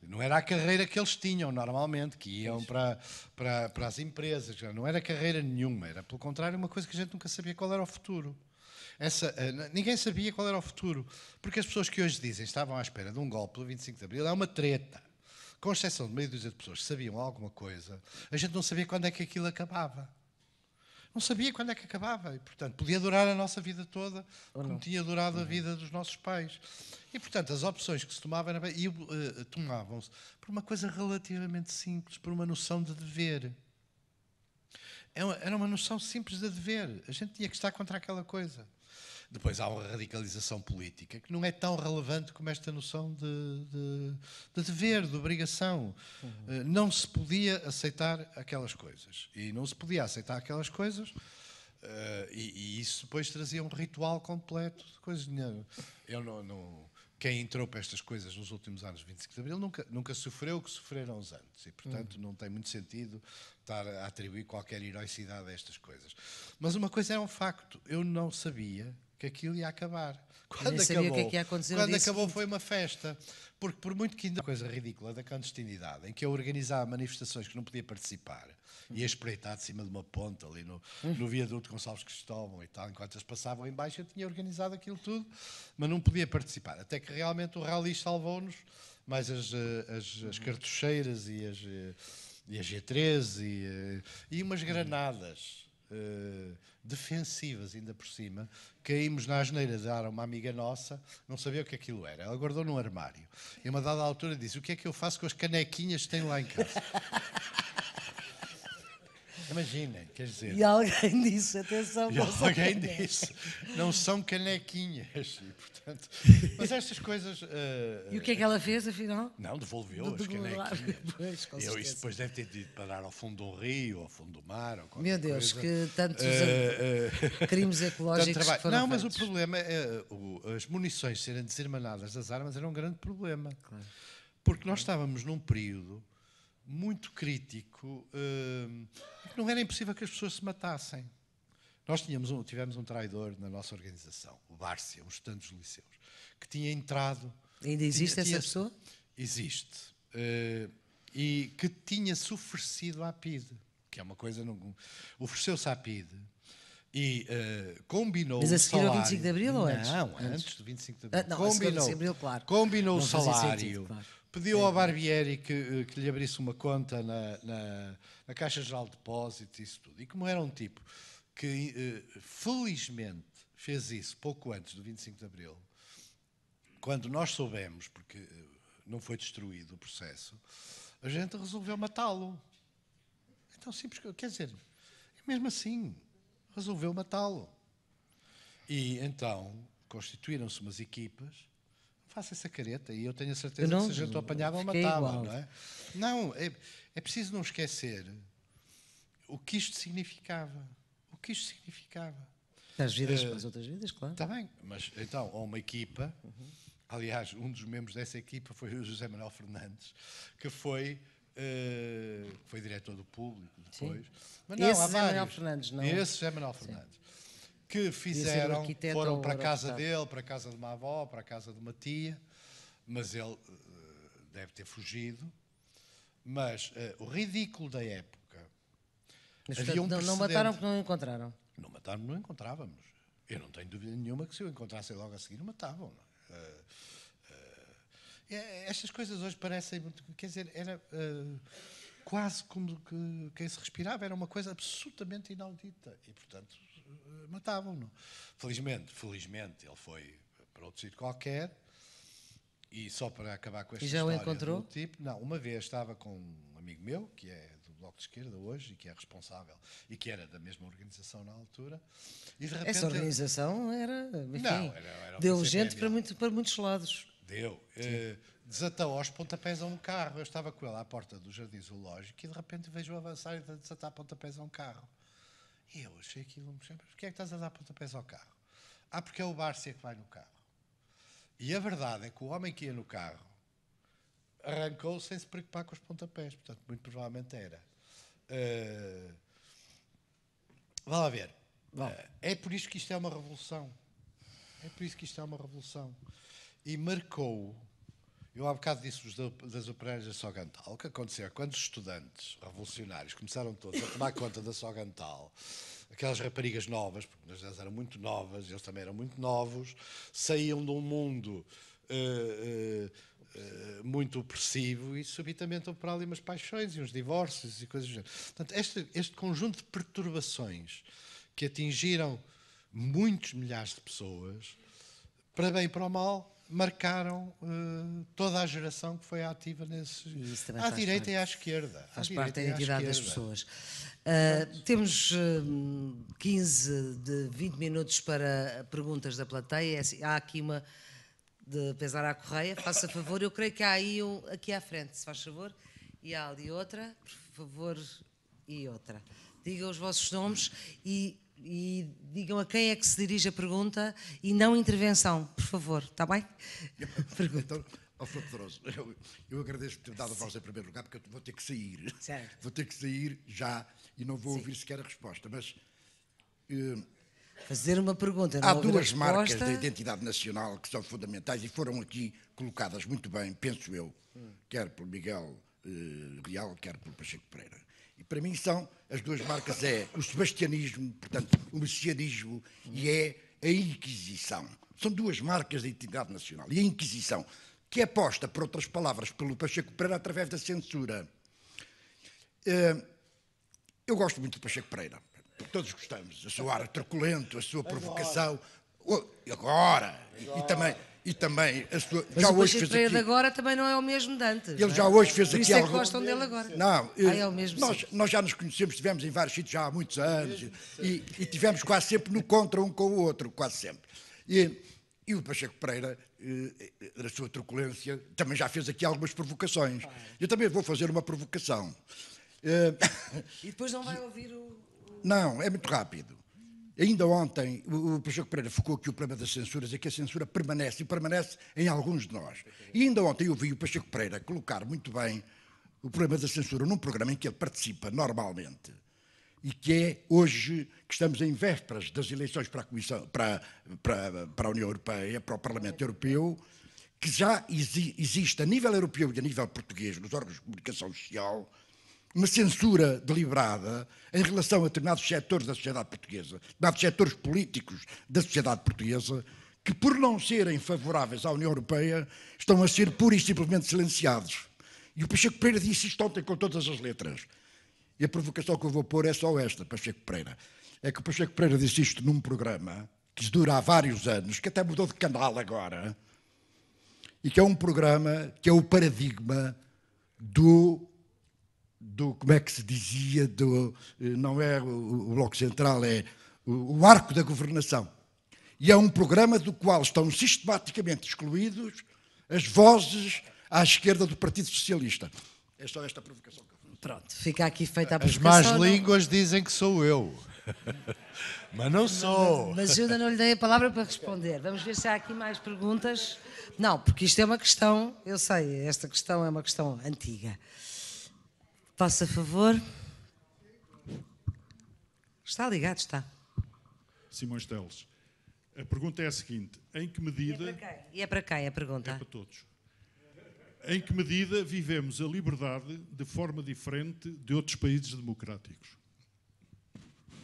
C: não era a carreira que eles tinham normalmente, que iam para, para, para as empresas. Não era carreira nenhuma, era pelo contrário uma coisa que a gente nunca sabia qual era o futuro. Essa, eh, ninguém sabia qual era o futuro, porque as pessoas que hoje dizem estavam à espera de um golpe pelo 25 de Abril é uma treta. Com exceção de meio dúzia de pessoas que sabiam alguma coisa, a gente não sabia quando é que aquilo acabava não sabia quando é que acabava. E, portanto, podia durar a nossa vida toda, Ou como não. tinha durado uhum. a vida dos nossos pais. E, portanto, as opções que se tomavam eram, e, uh, tomavam-se por uma coisa relativamente simples, por uma noção de dever. É era uma noção simples de dever. A gente tinha que estar contra aquela coisa. Depois há uma radicalização política que não é tão relevante como esta noção de, de, de dever, de obrigação. Uhum. Eh, não se podia aceitar aquelas coisas. E não se podia aceitar aquelas coisas. Eh, e, e isso depois trazia um ritual completo de coisas. Eu não, não quem entrou para estas coisas nos últimos anos 25 de Abril nunca, nunca sofreu o que sofreram os antes e, portanto, uhum. não tem muito sentido estar a atribuir qualquer heroicidade a estas coisas. Mas uma coisa é um facto: eu não sabia que aquilo ia acabar. Quando acabou, que é que ia quando acabou foi uma festa. Porque por muito que ainda... Uma coisa ridícula da clandestinidade, em que eu organizava manifestações que não podia participar, ia espreitar de cima de uma ponta ali no, no viaduto Gonçalves Cristóvão e tal, enquanto as passavam em baixo, eu tinha organizado aquilo tudo, mas não podia participar. Até que realmente o rally salvou-nos, mais eh, as, as, as uhum. cartucheiras e as, eh, e as G3 e, eh, e umas uhum. granadas eh, defensivas, ainda por cima, caímos na asneira de dar a uma amiga nossa, não sabia o que aquilo era. Ela guardou num armário. E a uma dada altura disse: O que é que eu faço com as canequinhas que tem lá em casa? Imaginem, quer dizer. E alguém
B: disse, atenção, e alguém é? disse, não
C: são canequinhas. E, portanto, mas estas coisas. Uh, e o que é que ela fez, afinal? Não, devolveu de as canequinhas. com Eu, isso depois deve ter ido parar ao fundo do rio, ao fundo do mar. Ou Meu Deus, coisa. que tantos uh,
B: uh, crimes ecológicos.
C: foram não, mas o problema é o, as munições serem desirmanadas das armas era um grande problema. Claro. Porque nós estávamos num período muito crítico. Uh, não era impossível que as pessoas se matassem. Nós tínhamos um, tivemos um traidor na nossa organização, o Bárcia, estudante tantos liceus, que tinha entrado. Ainda existe tinha, essa tinha, pessoa? Existe. Uh, e que tinha-se oferecido à PIDE, que é uma coisa. Ofereceu-se à PIDE e uh, combinou Mas a seguir salário, ao 25 de Abril ou antes? Não, antes, antes do 25 de ah, Abril. Ah, não, combinou, de Abril, claro. Combinou o salário. Sentido, claro. Pediu ao Barbieri que, eh, que, lhe abrisse uma conta na, na, na Caixa Geral de Depósitos e isso tudo. E como era um tipo que, eh, felizmente, fez isso pouco antes do 25 de Abril, quando nós soubemos, porque eh, não foi destruído o processo, a gente resolveu matá-lo. Então, simples, quer dizer, mesmo assim, resolveu matá-lo. E então constituíram-se umas equipas faça essa careta e eu tenho a certeza não, que se a gente o apanhava ou matava, não é? Não, é, é preciso não esquecer o que isto significava. O que isto significava.
D: As vidas, uh, as
C: outras vidas, claro. Está bem, mas então, há uma equipa, uhum. aliás, um dos membros dessa equipa foi o José Manuel Fernandes, que foi. Uh, foi diretor do público depois. Sim. Mas não, esse há José Manuel Fernandes, não? Esse José Manuel Fernandes. Sim que fizeram, foram para a casa dele, para a casa de uma avó, para a casa de uma tia, mas ele eh, deve ter fugido. Mas uh, o ridículo da época.
B: Mas, havia um não, não mataram porque não encontraram.
C: Não mataram porque não encontrávamos. Eu não tenho dúvida nenhuma que se eu encontrasse logo a seguir, matavam.
B: uh, uh,
C: estas coisas hoje parecem muito. Quer dizer, era quase como que quem se respirava, era uma coisa absolutamente inaudita. E, portanto, eh, matavam-no. Felizmente, felizmente, ele foi para outro sítio qualquer. E só para acabar com esta e já história o encontrou? tipo, não, uma vez estava com um amigo meu, que é do Bloco de Esquerda hoje e que é responsável, e que era da mesma organização na altura, e de repente... Essa organização era, enfim, não, era, era deu gente para,
B: muito, para muitos lados.
C: Deu. Eh, desatou aos pontapés a um carro. Eu estava com ele à porta do Jardim Zoológico e de repente vejo avançar e desatar pontapés a um carro. E eu achei aquilo, mas porquê é que estás a dar pontapés ao carro? Ah, porque é o Bárcia que vai no carro. E a verdade é que o homem que ia no carro arrancou sem se preocupar com os pontapés, portanto, muito provavelmente era. Uh, vá lá ver. Uh, é por isso que isto é uma revolução. É por isso que isto é uma revolução. E marcou eu há bocado disse das operárias da Sogantal. O que aconteceu? É quando os estudantes revolucionários começaram todos a tomar conta da Sogantal, aquelas raparigas novas, porque elas eram muito novas, eles também eram muito novos, saíam de um mundo uh, uh, uh, muito opressivo e subitamente houve para ali umas paixões e uns divórcios e coisas do género. Portanto, este, este conjunto de perturbações que atingiram muitos milhares de pessoas, para bem e para o mal, marcaram uh, toda a geração que foi ativa nesse à direita parte. e à esquerda. Faz parte da identidade das pessoas.
B: Uh, temos uh, eh, 15 de 20 minutos para perguntas da plateia. É assim, há aqui uma de Pesar à Correia, faça favor. Eu creio que há aí um aqui à frente, se faz favor. E há ali outra, por favor, e outra. Diga os vossos nomes e e digam a quem é que se dirige a pergunta e não intervenção, por favor, está bem? Pergunta.
G: Então, ao Pedroso, eu, eu agradeço por ter dado a voz em primeiro lugar, porque eu vou ter que sair. Certo. Vou ter que sair já e não vou Sim. ouvir sequer a resposta, mas... Uh, Fazer uma pergunta, não Há duas marcas da identidade nacional que são fundamentais e foram aqui colocadas muito bem, penso eu, hum. quer pelo Miguel uh, Real, quer pelo Pacheco Pereira e para mim são as duas marcas é o sebastianismo, portanto, o messianismo e é a Inquisição. São duas marcas da identidade nacional. E a Inquisição, que é posta, por outras palavras, pelo Pacheco Pereira através da censura. Eh, eu gosto muito do Pacheco Pereira. Todos gostamos. A sua ar truculento, a sua provocação. Agora! Oh, agora. E, e também e também a sua. Mas já o hoje fez aqui, de
B: agora também não é o mesmo de antes. Ele é? já hoje fez Por aqui isso algo. É que gostam dele agora. Não, ah, é o mesmo nós,
G: nós, já nos conhecemos, estivemos em vários sítios já há muitos anos e, e tivemos quase sempre no contra um com o outro, quase sempre. E, e o Pacheco Pereira, eh, da sua truculência, também já fez aqui algumas provocações. Eu também vou fazer uma provocação. Eh, e depois
B: não vai ouvir o.
G: Não, é muito rápido. Ainda ontem, o Pacheco Pereira focou aqui o problema das censuras, é que a censura permanece, e permanece em alguns de nós. E ainda ontem eu vi o Pacheco Pereira colocar muito bem o problema da censura num programa em que ele participa normalmente, e que é hoje que estamos em vésperas das eleições para a, Comissão, para, para, para a União Europeia, para o Parlamento Europeu, que já existe a nível europeu e a nível português, nos órgãos de comunicação social, uma censura deliberada em relação a determinados setores da sociedade portuguesa, determinados setores políticos da sociedade portuguesa, que por não serem favoráveis à União Europeia, estão a ser pura e simplesmente silenciados. E o Pacheco Pereira disse isto ontem com todas as letras. E a provocação que eu vou pôr é só esta, Pacheco Pereira. É que o Pacheco Pereira disse isto num programa que dura há vários anos, que até mudou de canal agora, e que é um programa que é o paradigma do do, como é que se dizia, do, eh, não é o, o Bloco Central, é o, o arco da governação. E é um programa do qual estão sistematicamente excluídos as vozes à esquerda do Partido Socialista. É só esta provocação que eu Pronto, fica aqui feita a provocação. As más
B: línguas
C: dizem que sou eu.
B: mas não sou. Mas, mas eu ainda não lhe dei a palavra para responder. Vamos ver se há aqui mais perguntas. Não, porque isto é uma questão, eu sei, esta questão é uma questão antiga. Faça favor. Está ligado, está. Simões Teles. A
E: pergunta é a seguinte: em que medida. E é para quem? é para quem a pergunta? É para todos. Em que medida vivemos a liberdade de forma diferente de outros países democráticos?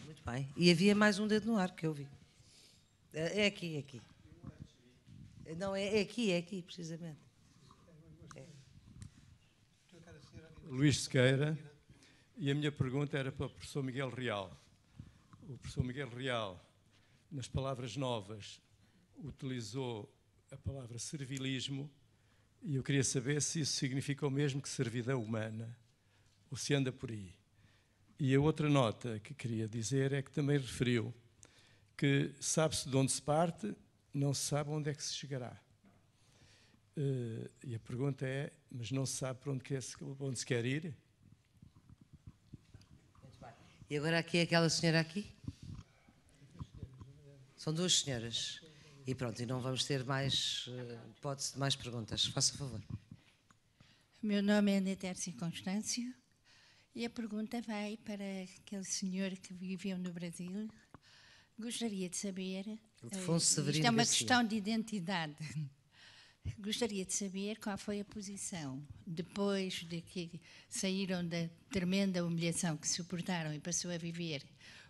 E: Muito bem.
B: E havia mais um dedo no ar que eu vi. É, é aqui, é aqui. Não, é, é aqui, é aqui, precisamente.
C: Luís Sequeira e a minha pergunta era para o professor Miguel Real. O professor Miguel Real, nas palavras novas, utilizou a palavra servilismo e eu queria saber se isso significa o mesmo que servidão humana ou se anda por aí. E a outra nota que queria dizer é que também referiu que sabe-se de onde se parte, não se sabe onde é que se chegará. Uh, e a pergunta é:
B: mas não se sabe para onde, quer, onde se quer ir? E agora aqui é aquela senhora aqui? São duas senhoras. E pronto, e não vamos ter mais uh, hipótese de mais perguntas. Faça favor.
D: meu nome é Netércia Constâncio e a pergunta vai para aquele senhor que viveu no Brasil. Gostaria de saber. Eh, isto é uma questão de identidade. Gostaria de saber qual foi a posição, depois de que saíram da tremenda humilhação que suportaram e passou a viver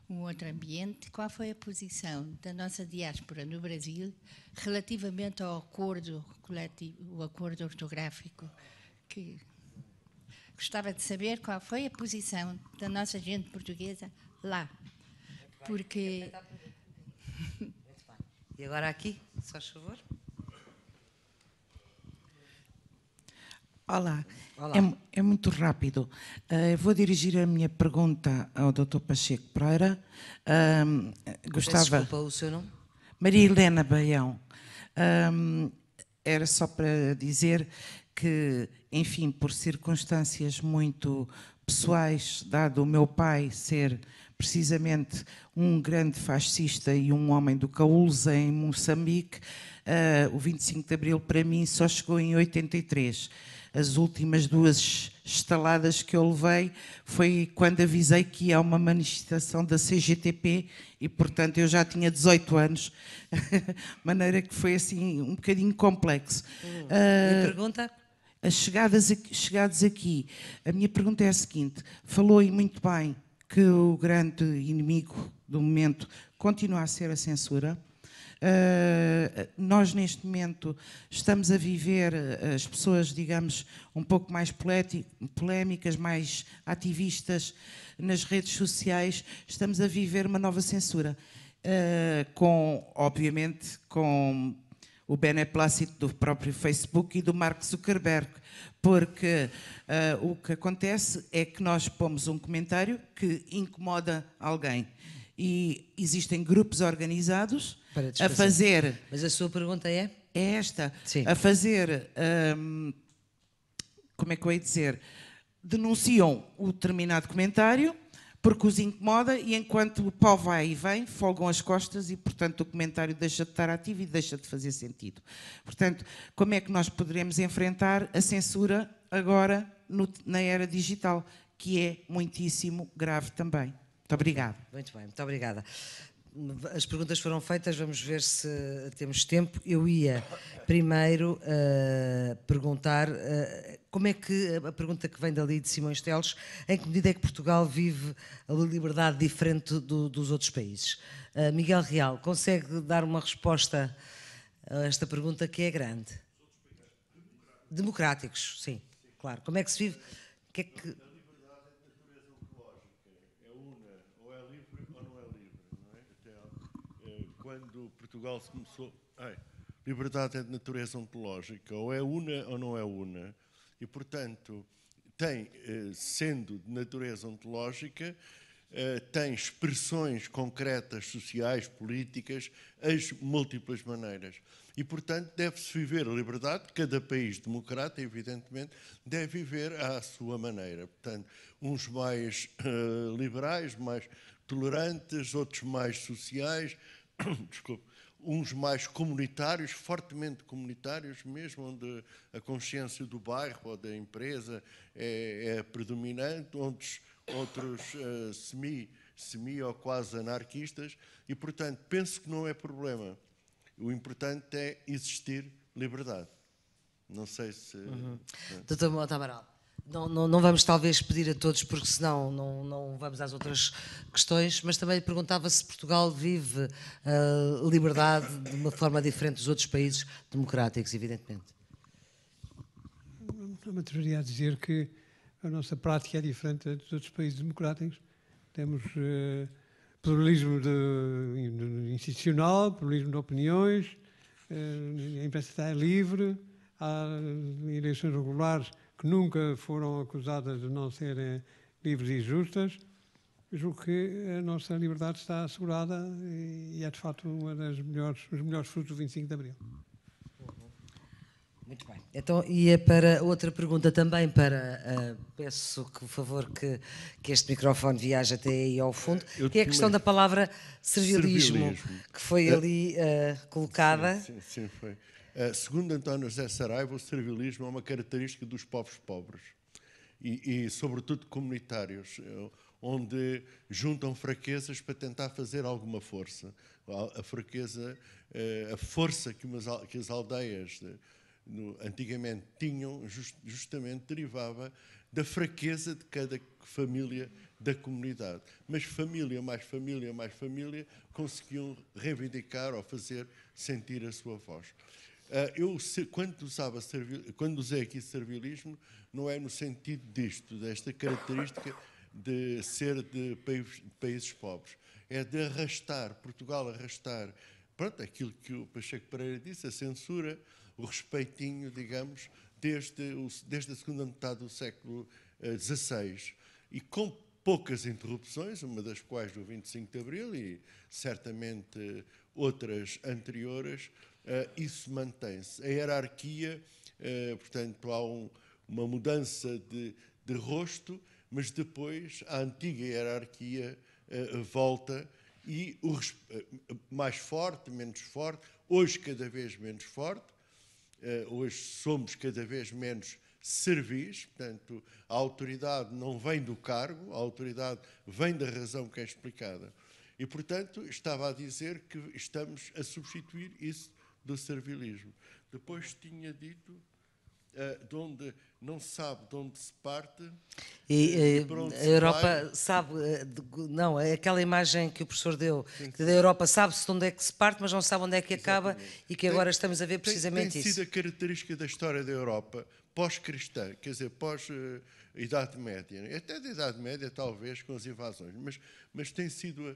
D: um outro ambiente, qual foi a posição da nossa diáspora no Brasil relativamente ao acordo coletivo, o acordo ortográfico que gostava de saber qual foi a posição da nossa gente portuguesa lá. Porque
B: E agora aqui, só favor. Olá. Olá. É,
H: é, muito rápido. Uh, vou dirigir a minha pergunta ao Dr. Pacheco Pereira. Uh, gostava. Desculpa,
B: o seu nome? Maria
H: Helena Baião. Uh, era só para dizer que, enfim, por circunstâncias muito pessoais, dado o meu pai ser precisamente um grande fascista e um homem do Caúza em Moçambique, eh, o 25 de Abril para mim só chegou em 83 as últimas duas estaladas que eu levei foi quando avisei que ia uma manifestação da CGTP e, portanto, eu já tinha 18 anos, maneira que foi assim um bocadinho complexo. Hum. Ah, a Uh, pergunta? As chegadas aqui, aqui, a minha pergunta é a seguinte: falou aí muito bem que o grande inimigo do momento continua a ser a censura. Eh, nós, neste momento, estamos a viver eh, as pessoas, digamos, um pouco mais polémicas, mais ativistas nas redes sociais, estamos a viver uma nova censura. Uh, com, obviamente, com o beneplácito do próprio Facebook e do Mark Zuckerberg, porque uh, o que acontece é que nós pomos um comentário que incomoda alguém e existem grupos organizados a fazer. Mas
B: a sua pergunta é?
H: É esta. Sim. A fazer. Hum, como é que eu ia dizer? Denunciam o determinado comentário porque os incomoda e enquanto o pau vai e vem, folgam as costas e, portanto, o comentário deixa de estar ativo e deixa de fazer sentido. Portanto, como é que nós poderemos enfrentar a censura agora no, na era digital, que é muitíssimo grave também?
B: Muito obrigada. Muito bem, muito obrigada as perguntas foram feitas, vamos ver se temos tempo. Eu ia primeiro uh, perguntar uh, como é que a pergunta que vem dali de Simões Teles, em que medida é que Portugal vive a liberdade diferente do, dos outros países? Uh, Miguel Real, consegue dar uma resposta a esta pergunta que é grande? Democráticos, sim, claro. Como é que se vive? Que é que,
E: quando Portugal se começou. Ai, liberdade é de natureza ontológica, ou é una ou não é una, e portanto tem, eh, sendo de natureza ontológica, eh, tem expressões concretas, sociais, políticas, as múltiplas maneiras. E, portanto, deve-se viver a liberdade, cada país democrata, evidentemente, deve viver à sua maneira. Portanto, uns mais uh, liberais, mais tolerantes, outros mais sociais, desculpe, uns mais comunitários, fortemente comunitários, mesmo onde a consciência do bairro ou da empresa é, é predominante, onde outros uh, semi, semi ou quase anarquistas, e portanto penso que não é problema. O importante é existir liberdade. Não sei se. Uhum. Doutor Mota Amaral
B: não, não, não, vamos talvez pedir a todos, porque senão não, não vamos às outras questões, mas também perguntava se Portugal vive a ah, liberdade de uma forma diferente dos outros países democráticos, evidentemente.
D: Não me atreveria a dizer que a nossa prática é diferente dos outros países democráticos. Temos uh, pluralismo de, de, institucional, pluralismo de opiniões, uh, a imprensa está livre, há eleições regulares que nunca foram acusadas de não serem livres e justas, julgo que a nossa liberdade está assegurada e é de facto um dos melhores frutos do 25 de Abril. Muito bem.
B: Então, e é para outra pergunta também para. Uh, peço que, por favor, que, que este microfone viaje até aí ao fundo, Eu que é a questão da palavra servilismo, servilismo. que foi ali uh, colocada. Sim,
E: sim, sim, foi. Eh, segundo António José Saraiva, o servilismo é uma característica dos povos pobres e, e sobretudo, comunitários, eh, onde juntam fraquezas para tentar fazer alguma força. A fraqueza, eh, a força que, umas, que as aldeias antigamente tinham, justamente derivava da fraqueza de cada família da comunidade. Mas família, mais família, mais família, conseguiam reivindicar ou fazer sentir a sua voz. Ah, eu, quando, usava servil, quando usei aqui servilismo, não é no sentido disto, desta característica de ser de países, países pobres. É de arrastar, Portugal arrastar, pronto, aquilo que o Pacheco Pereira disse, a censura, o respeitinho, digamos, desde, o, desde a segunda metade do século XVI. Ah, e com poucas interrupções, uma das quais do 25 de Abril e certamente outras anteriores, eh, isso mantém-se. A hierarquia, eh, portanto, há um, uma mudança de, de, rosto, mas depois a antiga hierarquia eh, volta e o, mais forte, menos forte, hoje cada vez menos forte, hoje somos cada vez menos servis, portanto, a autoridade não vem do cargo, a autoridade vem da razão que é explicada. E, portanto, estava a dizer que estamos a substituir isso do servilismo. Depois tinha dito uh, de onde não sabe de onde se parte. E, eh, a Europa
B: vai. sabe, eh, não, é aquela imagem que o professor deu, que da Europa sabe-se de onde é que se parte, mas não sabe onde é que Exatamente. acaba e que tem, agora estamos a ver precisamente tem, tem isso. Tem
E: sido a característica da história da Europa pós-cristã, quer dizer, pós-Idade Média, até da Idade Média, talvez, com as invasões, mas, mas tem sido,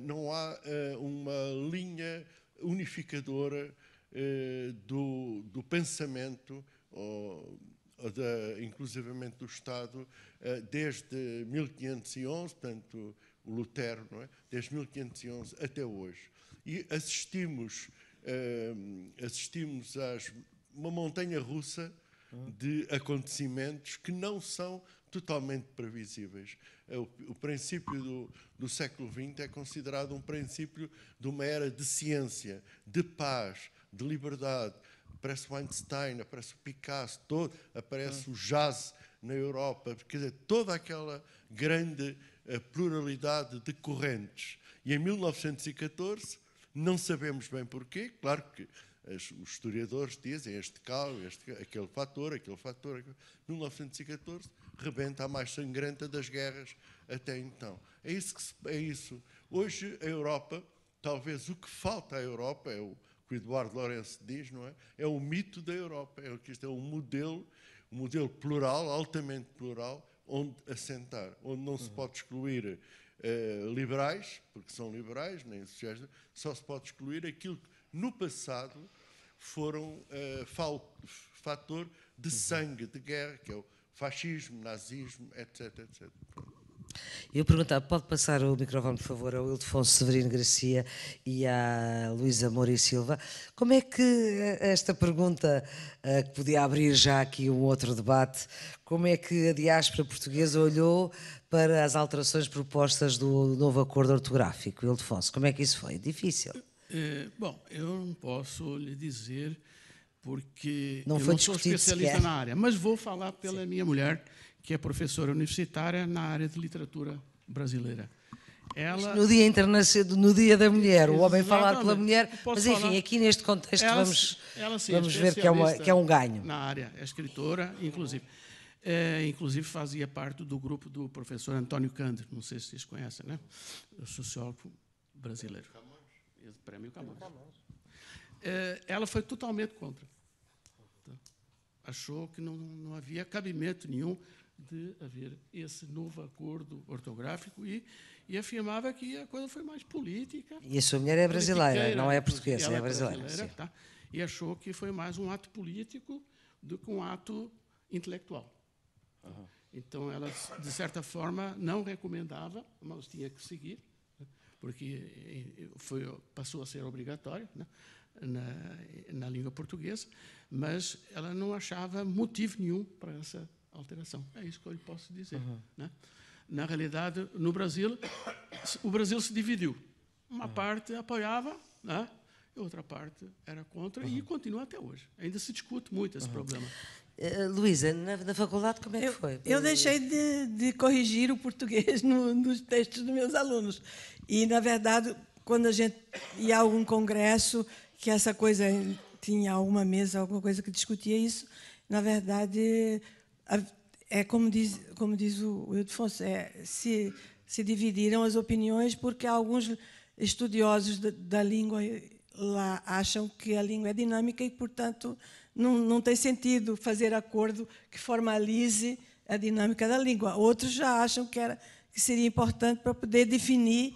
E: não há uma linha unificadora eh, do, do, pensamento, ou, ou da, inclusivamente do Estado, eh, desde 1511, portanto, o Lutero, não é? desde 1511 até hoje. E assistimos, eh, assistimos a uma montanha russa de acontecimentos que não são totalmente previsíveis. É o, princípio do, do século XX é considerado um princípio de uma era de ciência, de paz, de liberdade. Aparece o Einstein, aparece o Picasso, todo, aparece o jazz na Europa, quer dizer, toda aquela grande eh, pluralidade de correntes. E em 1914, não sabemos bem porquê, claro que os historiadores dizem este caos, este, aquele fator, aquele fator. 1914, rebenta a mais sangrenta das guerras até então. É isso. Que se, é isso. Hoje, a Europa, talvez o que falta à Europa, é o que o Eduardo Lourenço diz, não é? É o mito da Europa. É, o que isto é um modelo, um modelo plural, altamente plural, onde assentar, onde não se uhum. pode excluir uh, liberais, porque são liberais, nem sociais, só se pode excluir aquilo que no passado foram uh, fator de uhum. sangue, de guerra, que é o fascismo, nazismo, etc. etc.
B: Eu perguntar, pode passar o microfone, por favor, ao Ildefonso Severino Garcia e à Luísa Moura e Silva. Como é que eh, esta pergunta, eh, que podia abrir já aqui um outro debate, como é que a diáspora portuguesa olhou para as alterações propostas do novo acordo ortográfico? Ildefonso, como é que isso foi? Difícil?
F: É, bom, eu não posso lhe dizer porque não eu não sou especialista sequer. na área, mas vou falar pela Sim. minha mulher, que é professora universitária na área de literatura brasileira. Ela... No dia
B: internacional, no dia da mulher, o homem falar pela mulher, mas enfim, falar... aqui neste contexto ela, vamos, ela, sim, é vamos ver que é, uma, que é um ganho.
F: Na área, é escritora, inclusive. É, inclusive fazia parte do grupo do professor Antônio Cândido, não sei se vocês conhecem, né? O sociólogo brasileiro. Prêmio Camões. Prêmio Camões. É, ela foi totalmente contra achou que não, não havia cabimento nenhum de haver esse novo acordo ortográfico e, e afirmava que a coisa foi mais política. E a sua mulher é brasileira, não é portuguesa, é brasileira. brasileira tá? E achou que foi mais um ato político do que um ato intelectual. Uhum. Então, ela, de certa forma, não recomendava, mas tinha que seguir, né? porque eh, eh, foi, passou a ser obrigatório. Né? na, na língua portuguesa, mas ela não achava motivo nenhum para essa alteração. É isso que eu lhe posso dizer. Uhum. Né? Na realidade, no Brasil, o Brasil se dividiu. Uma uhum. parte apoiava, né? e outra parte era contra, uhum. e continua até hoje. Ainda se discute muito esse problema. Uh, Luísa, na, na, faculdade como é que foi? Eu, eu deixei
A: de, de, corrigir
F: o português
A: no, nos textos dos meus alunos. E, na verdade, quando a gente ia a algum congresso, que essa coisa tinha alguma mesa, alguma coisa que discutia isso. Na verdade, é como diz, como diz o Wildo Fonso, é, se, se dividiram as opiniões porque alguns estudiosos da, da, língua lá acham que a língua é dinâmica e, portanto, não, não tem sentido fazer acordo que formalize a dinâmica da língua. Outros já acham que, era, que seria importante para poder definir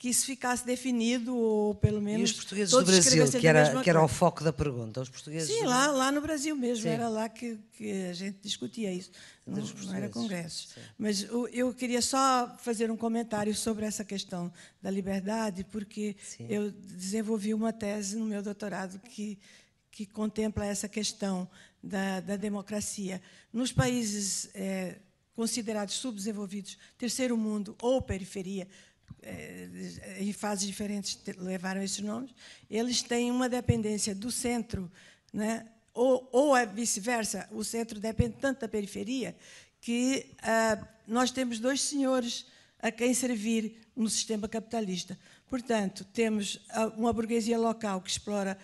A: que isso ficasse definido ou pelo menos. E os portugueses do Brasil, que
B: era, que era o foco da pergunta. Os portugueses Sim, lá, lá no Brasil mesmo, Sim. era
A: lá que, que, a gente discutia isso. Não, não era congressos. Sim. Mas eu, eu, queria só fazer um comentário sobre essa questão da liberdade, porque Sim. eu desenvolvi uma tese no meu doutorado que, que contempla essa questão da, da democracia. Nos países é, considerados subdesenvolvidos, terceiro mundo ou periferia, é, em fases diferentes levaram esses nomes, eles têm uma dependência do centro, né? ou, ou é vice-versa, o centro depende tanto da periferia que ah, nós temos dois senhores a quem servir no sistema capitalista. Portanto, temos ah, uma burguesia local que explora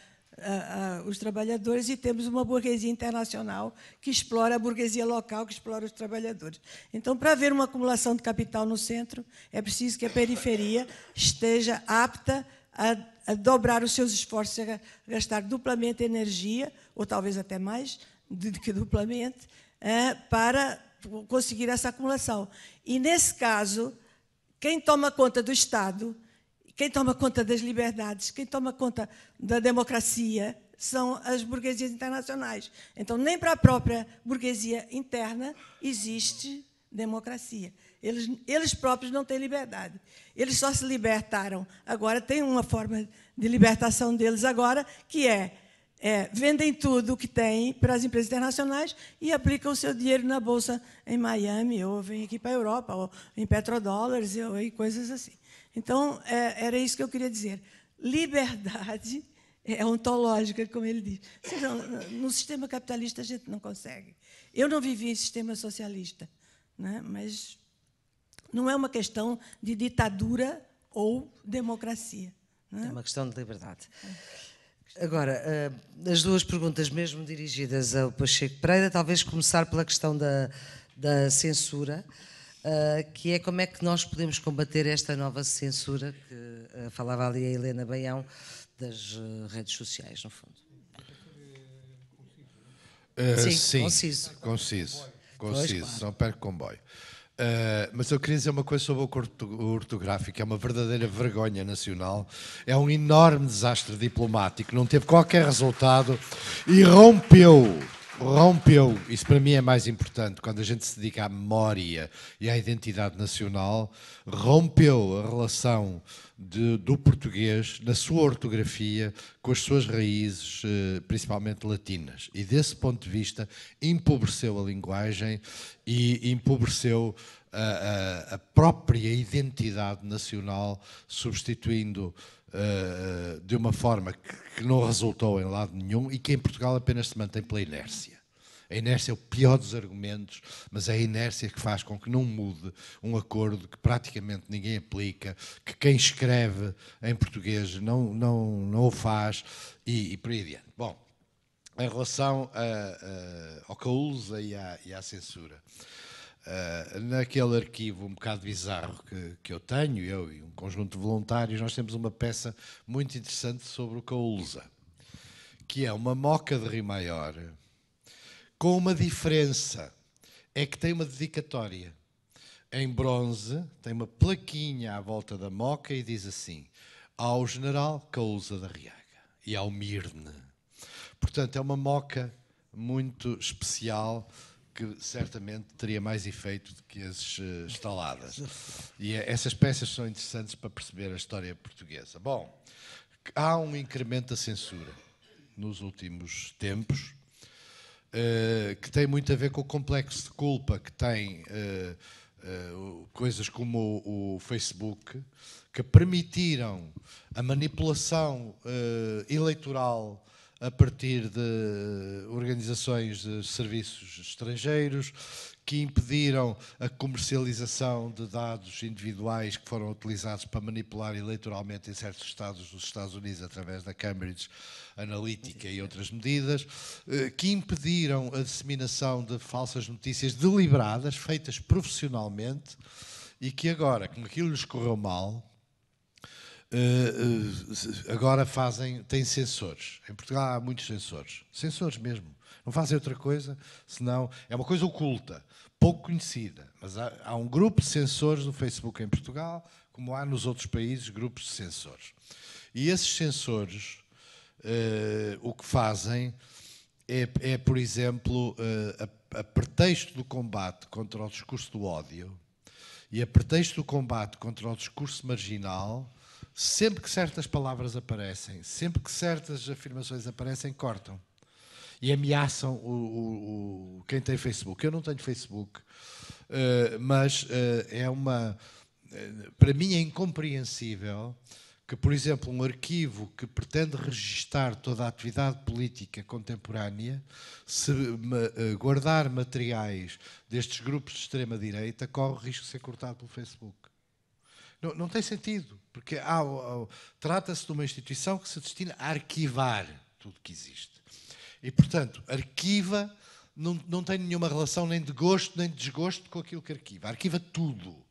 A: os trabalhadores e temos uma burguesia internacional que explora a burguesia local, que explora os trabalhadores. Então, para haver uma acumulação de capital no centro, é preciso que a periferia esteja apta a, a dobrar os seus esforços, a gastar duplamente energia, ou talvez até mais do que duplamente, é, para conseguir essa acumulação. E, nesse caso, quem toma conta do Estado quem toma conta das liberdades, quem toma conta da democracia são as burguesias internacionais. Então, nem para a própria burguesia interna existe democracia. Eles, eles próprios não têm liberdade. Eles só se libertaram. Agora tem uma forma de libertação deles agora, que é, é vendem tudo o que têm para as empresas internacionais e aplicam o seu dinheiro na bolsa em Miami, ou vêm aqui para a Europa, ou em petrodólares, ou em coisas assim. Então, é, era isso que eu queria dizer. Liberdade é ontológica, como ele diz. Seja, no sistema capitalista a gente não consegue. Eu não vivi em sistema socialista, né? mas não é uma questão de ditadura ou democracia.
B: Né? É uma questão de liberdade. Agora, eh, as duas perguntas, mesmo dirigidas ao Pacheco Pereira, talvez começar pela questão da, da censura. Ah, que é como é que nós podemos combater esta nova censura que uh, falava ali a Helena Baião das ah, redes sociais, no fundo. sim, sim, conciso.
C: Conciso, conciso, pois, não perco comboio. Uh, mas eu queria dizer uma coisa sobre o ortográfico. É uma verdadeira vergonha nacional. É um enorme desastre diplomático. Não teve qualquer resultado e rompeu rompeu. Isso para mim é mais importante. Quando a gente se dedica à memória e à identidade nacional, rompeu a relação de, do português na sua ortografia com as suas raízes, eh, principalmente latinas. E desse ponto de vista, empobreceu a linguagem e empobreceu a, a, a própria identidade nacional, substituindo eh, de uma forma que, que, não resultou em lado nenhum e que em Portugal apenas se mantém pela inércia. A inércia é o pior dos argumentos, mas é a inércia que faz com que não mude um acordo que praticamente ninguém aplica, que quem escreve em português não, não, não o faz e, e por aí adiante. Bom, em relação a, a, ao causa e e à censura. Ah, naquele arquivo um bocado bizarro que, que eu tenho, eu e um conjunto de voluntários, nós temos uma peça muito interessante sobre o Caulza, que é uma moca de Rio Maior, com uma diferença, é que tem uma dedicatória. Em bronze, tem uma plaquinha à volta da moca e diz assim, ao general Caulza da Riaga e ao Mirne. Portanto, é uma moca muito especial, que certamente teria mais efeito do que as eh, estaladas. E eh, essas peças são interessantes para perceber a história portuguesa. Bom, há um incremento da censura nos últimos tempos eh, que tem muito a ver com o complexo de culpa que tem. coisas como o, Facebook, que permitiram a manipulação eleitoral a partir de organizações de serviços estrangeiros que impediram a comercialização de dados individuais que foram utilizados para manipular eleitoralmente em certos estados dos Estados Unidos através da Cambridge Analytica e outras medidas, eh, que impediram a disseminação de falsas notícias deliberadas, feitas profissionalmente, e que agora, como aquilo lhes correu mal, eh, eh, agora fazem, têm sensores. Em Portugal há muitos sensores. Sensores mesmo. Não fazem outra coisa, senão. É uma coisa oculta, pouco conhecida. Mas há, há um grupo de sensores no Facebook em Portugal, como há nos outros países grupos de sensores. E esses sensores uh, o que fazem é, é por exemplo, a, a pretexto do combate contra o discurso do ódio e a pretexto do combate contra o discurso marginal, sempre que certas palavras aparecem, sempre que certas afirmações aparecem, cortam. E ameaçam o, o, o quem tem Facebook. Eu não tenho Facebook, uh, mas uh, é uma. Eh, para mim é incompreensível que, por exemplo, um arquivo que pretende registar toda a atividade política contemporânea, se guardar materiais destes grupos de extrema-direita, corre o risco de ser cortado pelo Facebook. Não, não tem sentido, porque trata-se de uma instituição que se destina a arquivar tudo que existe. E, portanto, arquiva não, não tem nenhuma relação nem de gosto nem de desgosto com aquilo que arquiva. Arquiva tudo.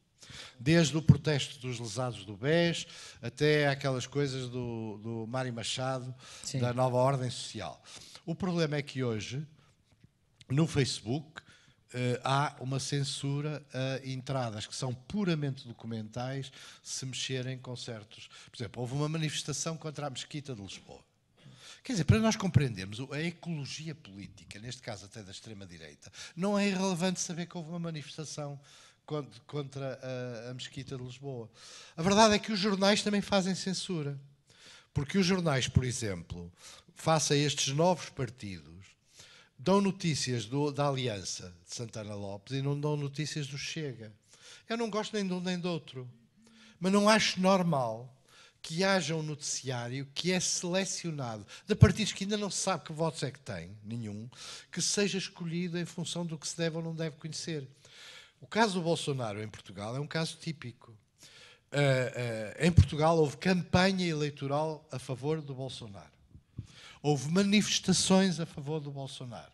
C: Desde o protesto dos lesados do BES até aquelas coisas do, do Mário Machado, Sim. da nova ordem social. O problema é que hoje, no Facebook, eh, há uma censura a entradas que são puramente documentais se mexerem com certos. Por exemplo, houve uma manifestação contra a Mesquita de Lisboa. Quer dizer, para nós compreendermos a ecologia política, neste caso até da extrema-direita, não é irrelevante saber que houve uma manifestação contra a, a Mesquita de Lisboa. A verdade é que os jornais também fazem censura. Porque os jornais, por exemplo, face a estes novos partidos dão notícias do, da Aliança de Santana Lopes e não dão notícias do Chega. Eu não gosto nem de um nem do outro, mas não acho normal que haja um noticiário que é selecionado de partidos que ainda não se sabe que votos é que tem, nenhum, que seja escolhido em função do que se deve ou não deve conhecer. O caso do Bolsonaro em Portugal é um caso típico. Uh, uh, em Portugal houve campanha eleitoral a favor do Bolsonaro. Houve manifestações a favor do Bolsonaro.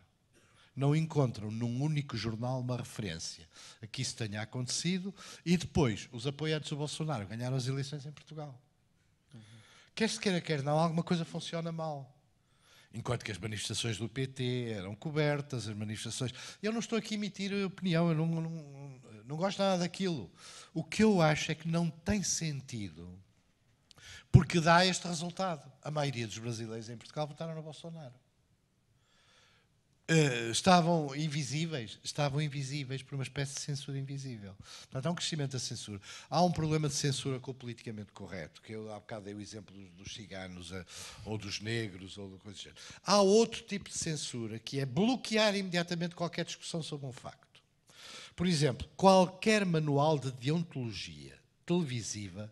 C: Não encontram num único jornal uma referência a que isso tenha acontecido e depois os apoiantes do Bolsonaro ganharam as eleições em Portugal. Uhum. Quer se queira, quer não, alguma coisa funciona mal. Enquanto que as manifestações do PT eram cobertas, as manifestações. Eu não estou aqui a emitir opinião, eu não, não, não gosto nada daquilo. O que eu acho é que não tem sentido porque dá este resultado. A maioria dos brasileiros em Portugal votaram no Bolsonaro. Uh, estavam invisíveis, estavam invisíveis por uma espécie de censura invisível. Portanto, há um crescimento da censura. Há um problema de censura com o politicamente correto, que eu há bocado dei o exemplo dos, ciganos eh, ou dos negros ou do coisa do género. Há outro tipo de censura que é bloquear imediatamente qualquer discussão sobre um facto. Por exemplo, qualquer manual de deontologia televisiva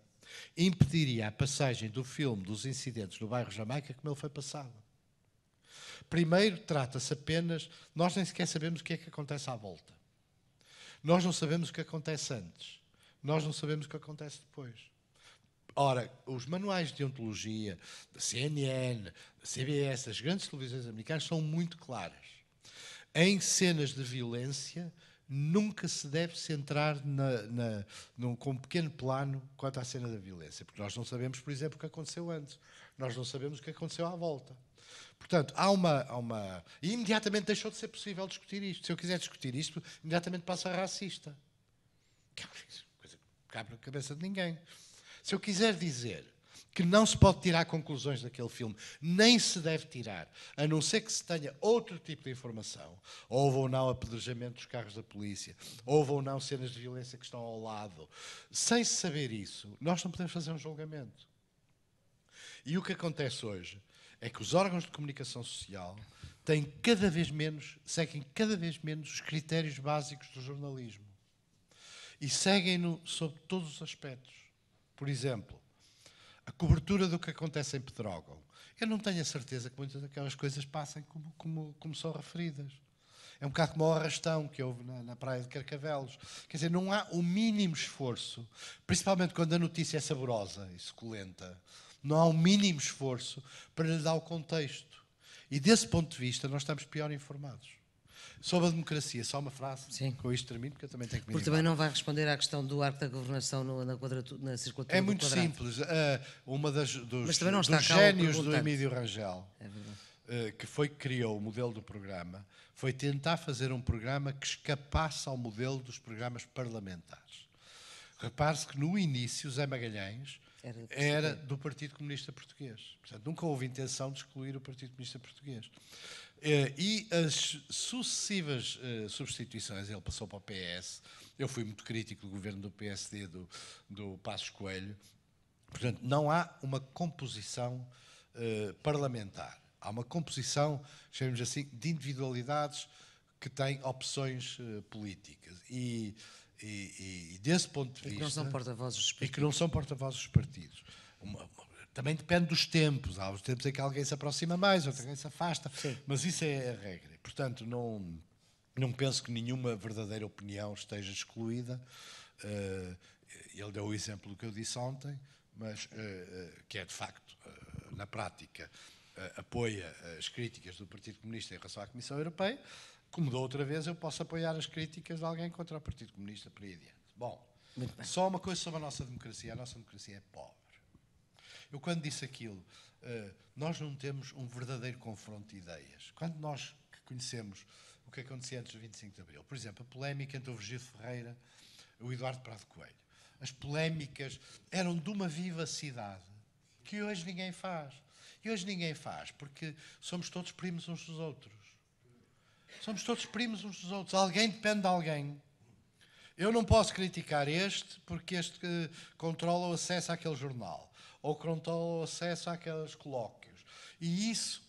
C: impediria a passagem do filme dos incidentes no bairro Jamaica como ele foi passado. Primeiro, trata-se apenas. Nós nem sequer sabemos o que é que acontece à volta. Nós não sabemos o que acontece antes. Nós não sabemos o que acontece depois. Ora, os manuais de ontologia da CNN, da CBS, das grandes televisões americanas são muito claras. Em cenas de violência, nunca se deve centrar na, na, num, com um pequeno plano quanto à cena da violência, porque nós não sabemos, por exemplo, o que aconteceu antes, nós não sabemos o que aconteceu à volta. Portanto, há uma, há uma. E imediatamente deixou de ser possível discutir isto. Se eu quiser discutir isto, imediatamente passa a racista. É coisa que cabe na cabeça de ninguém. Se eu quiser dizer que não se pode tirar conclusões daquele filme, nem se deve tirar, a não ser que se tenha outro tipo de informação. Houve ou não apedrejamento dos carros da polícia, houve ou não cenas de violência que estão ao lado. Sem se saber isso, nós não podemos fazer um julgamento. E o que acontece hoje é que os órgãos de comunicação social têm cada vez menos, seguem cada vez menos os critérios básicos do jornalismo. E seguem-no sob todos os aspectos. Por exemplo, a cobertura do que acontece em Pedrógão. Eu não tenho a certeza que muitas daquelas coisas passem como, como, como são referidas. É um bocado como o arrastão que houve na, na, praia de Carcavelos. Quer dizer, não há o mínimo esforço, principalmente quando a notícia é saborosa e suculenta, não há o mínimo esforço para lhe dar o contexto. E desse ponto de vista, nós estamos pior informados. Sobre a democracia, só uma frase, Sim. com isto termino, porque eu também tenho que me Porque também não
B: vai responder à questão do arco da governação no, na, na circulatura É muito simples. Uh, uma das, dos, dos do Emílio Rangel, é
C: uh, que foi que criou o modelo do programa, foi tentar fazer um programa que escapasse ao modelo dos programas parlamentares. Repare-se que no início, Zé Magalhães
B: era, era
C: do Partido Comunista Português. Portanto, nunca houve intenção de excluir o Partido Comunista Português. Eh, e as sucessivas eh, substituições, ele passou para o PS, eu fui muito crítico do governo do PSD, do, do Passos Coelho, portanto, não há uma composição eh, parlamentar. Há uma composição, chamemos assim, de individualidades que têm opções políticas. E, e, e, desse ponto de vista. E que não são porta-vozes
B: dos partidos. E que não são
C: porta-vozes dos partidos. Uma, uma, também depende dos tempos. Há os tempos em que alguém se aproxima mais, outro alguém se afasta. Sim. Mas isso é a regra. Portanto, não, não penso que nenhuma verdadeira opinião esteja excluída. Uh, ele deu o exemplo que eu disse ontem, mas uh, uh, que é de facto, na prática, apoia as críticas do Partido Comunista em relação à Comissão Europeia. Como da outra vez, eu posso apoiar as críticas de alguém contra o Partido Comunista para aí adiante. Bom, só uma coisa sobre a nossa democracia. A nossa democracia é pobre. Eu, quando disse aquilo, eh, nós não temos um verdadeiro confronto de ideias. Quando nós conhecemos o que acontecia antes do 25 de Abril, por exemplo, a polémica entre o Virgílio Ferreira e o Eduardo Prado Coelho, as polémicas eram de uma vivacidade que hoje ninguém faz. E hoje ninguém faz porque somos todos primos uns dos outros. Somos todos primos uns dos outros. Alguém depende de alguém. Eu não posso criticar este porque este eh, controla o acesso àquele jornal ou que não acesso acesso àqueles colóquios. E isso,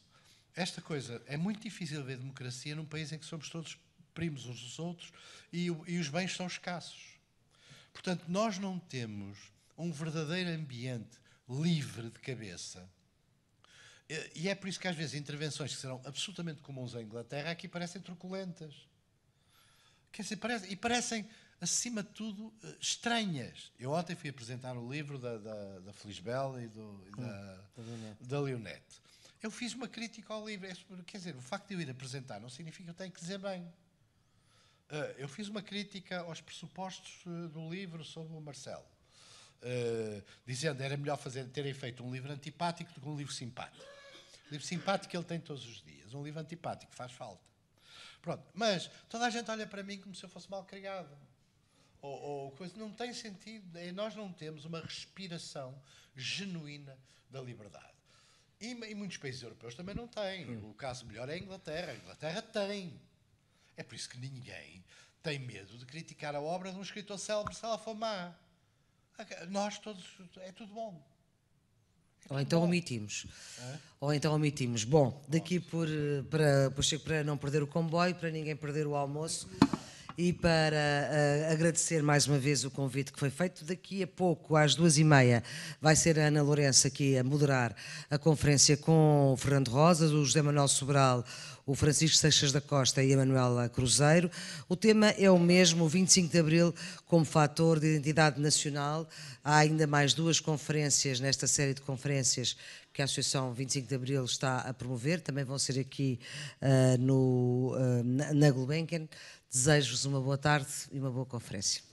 C: esta coisa, é muito difícil ver democracia num país em que somos todos primos uns dos outros e, e os bens são escassos. Portanto, nós não temos um verdadeiro ambiente livre de cabeça. E é por isso que às vezes intervenções que serão absolutamente comuns à Inglaterra aqui parecem truculentas. Quer dizer, parece, e parecem acima de tudo, eh, estranhas. Eu ontem fui apresentar o livro da, da, da e, do, e da, hum, da Leonete. Eu fiz uma crítica ao livro. É quer dizer, o facto de eu ir apresentar não significa que eu tenho que dizer bem. Eh, eu fiz uma crítica aos pressupostos eh, do livro sobre o Marcelo. dizendo que era melhor fazer, terem feito um livro antipático do que um livro simpático. O livro simpático ele tem todos os dias, um livro antipático faz falta. Pronto, mas toda a gente olha para mim como se eu fosse mal criado ou, ou coisa, não tem sentido. É, nós não temos uma respiração genuína da liberdade. E, e muitos países europeus também não têm. Hum. O caso melhor é a Inglaterra. A Inglaterra tem. É por isso que ninguém tem medo de criticar a obra de um escritor célebre se ela for má. Nós todos, é tudo bom.
B: É ou então omitimos. Ou então omitimos. Bom, daqui por, eh, para, para não perder o comboio, para ninguém perder o almoço e para uh, agradecer mais uma vez o convite que foi feito. Daqui a pouco, às duas e meia, vai ser a Ana Lourenço aqui a moderar a conferência com o Fernando Rosas, o José Manuel Sobral, o Francisco Seixas da Costa e a Manuela Cruzeiro. O tema é o mesmo, o 25 de Abril como fator de identidade nacional. Há ainda mais duas conferências nesta série de conferências que a Associação 25 de Abril está a promover, também vão ser aqui uh, no, uh, na Gulbenkian. Desejo-vos uma boa tarde e uma boa conferência.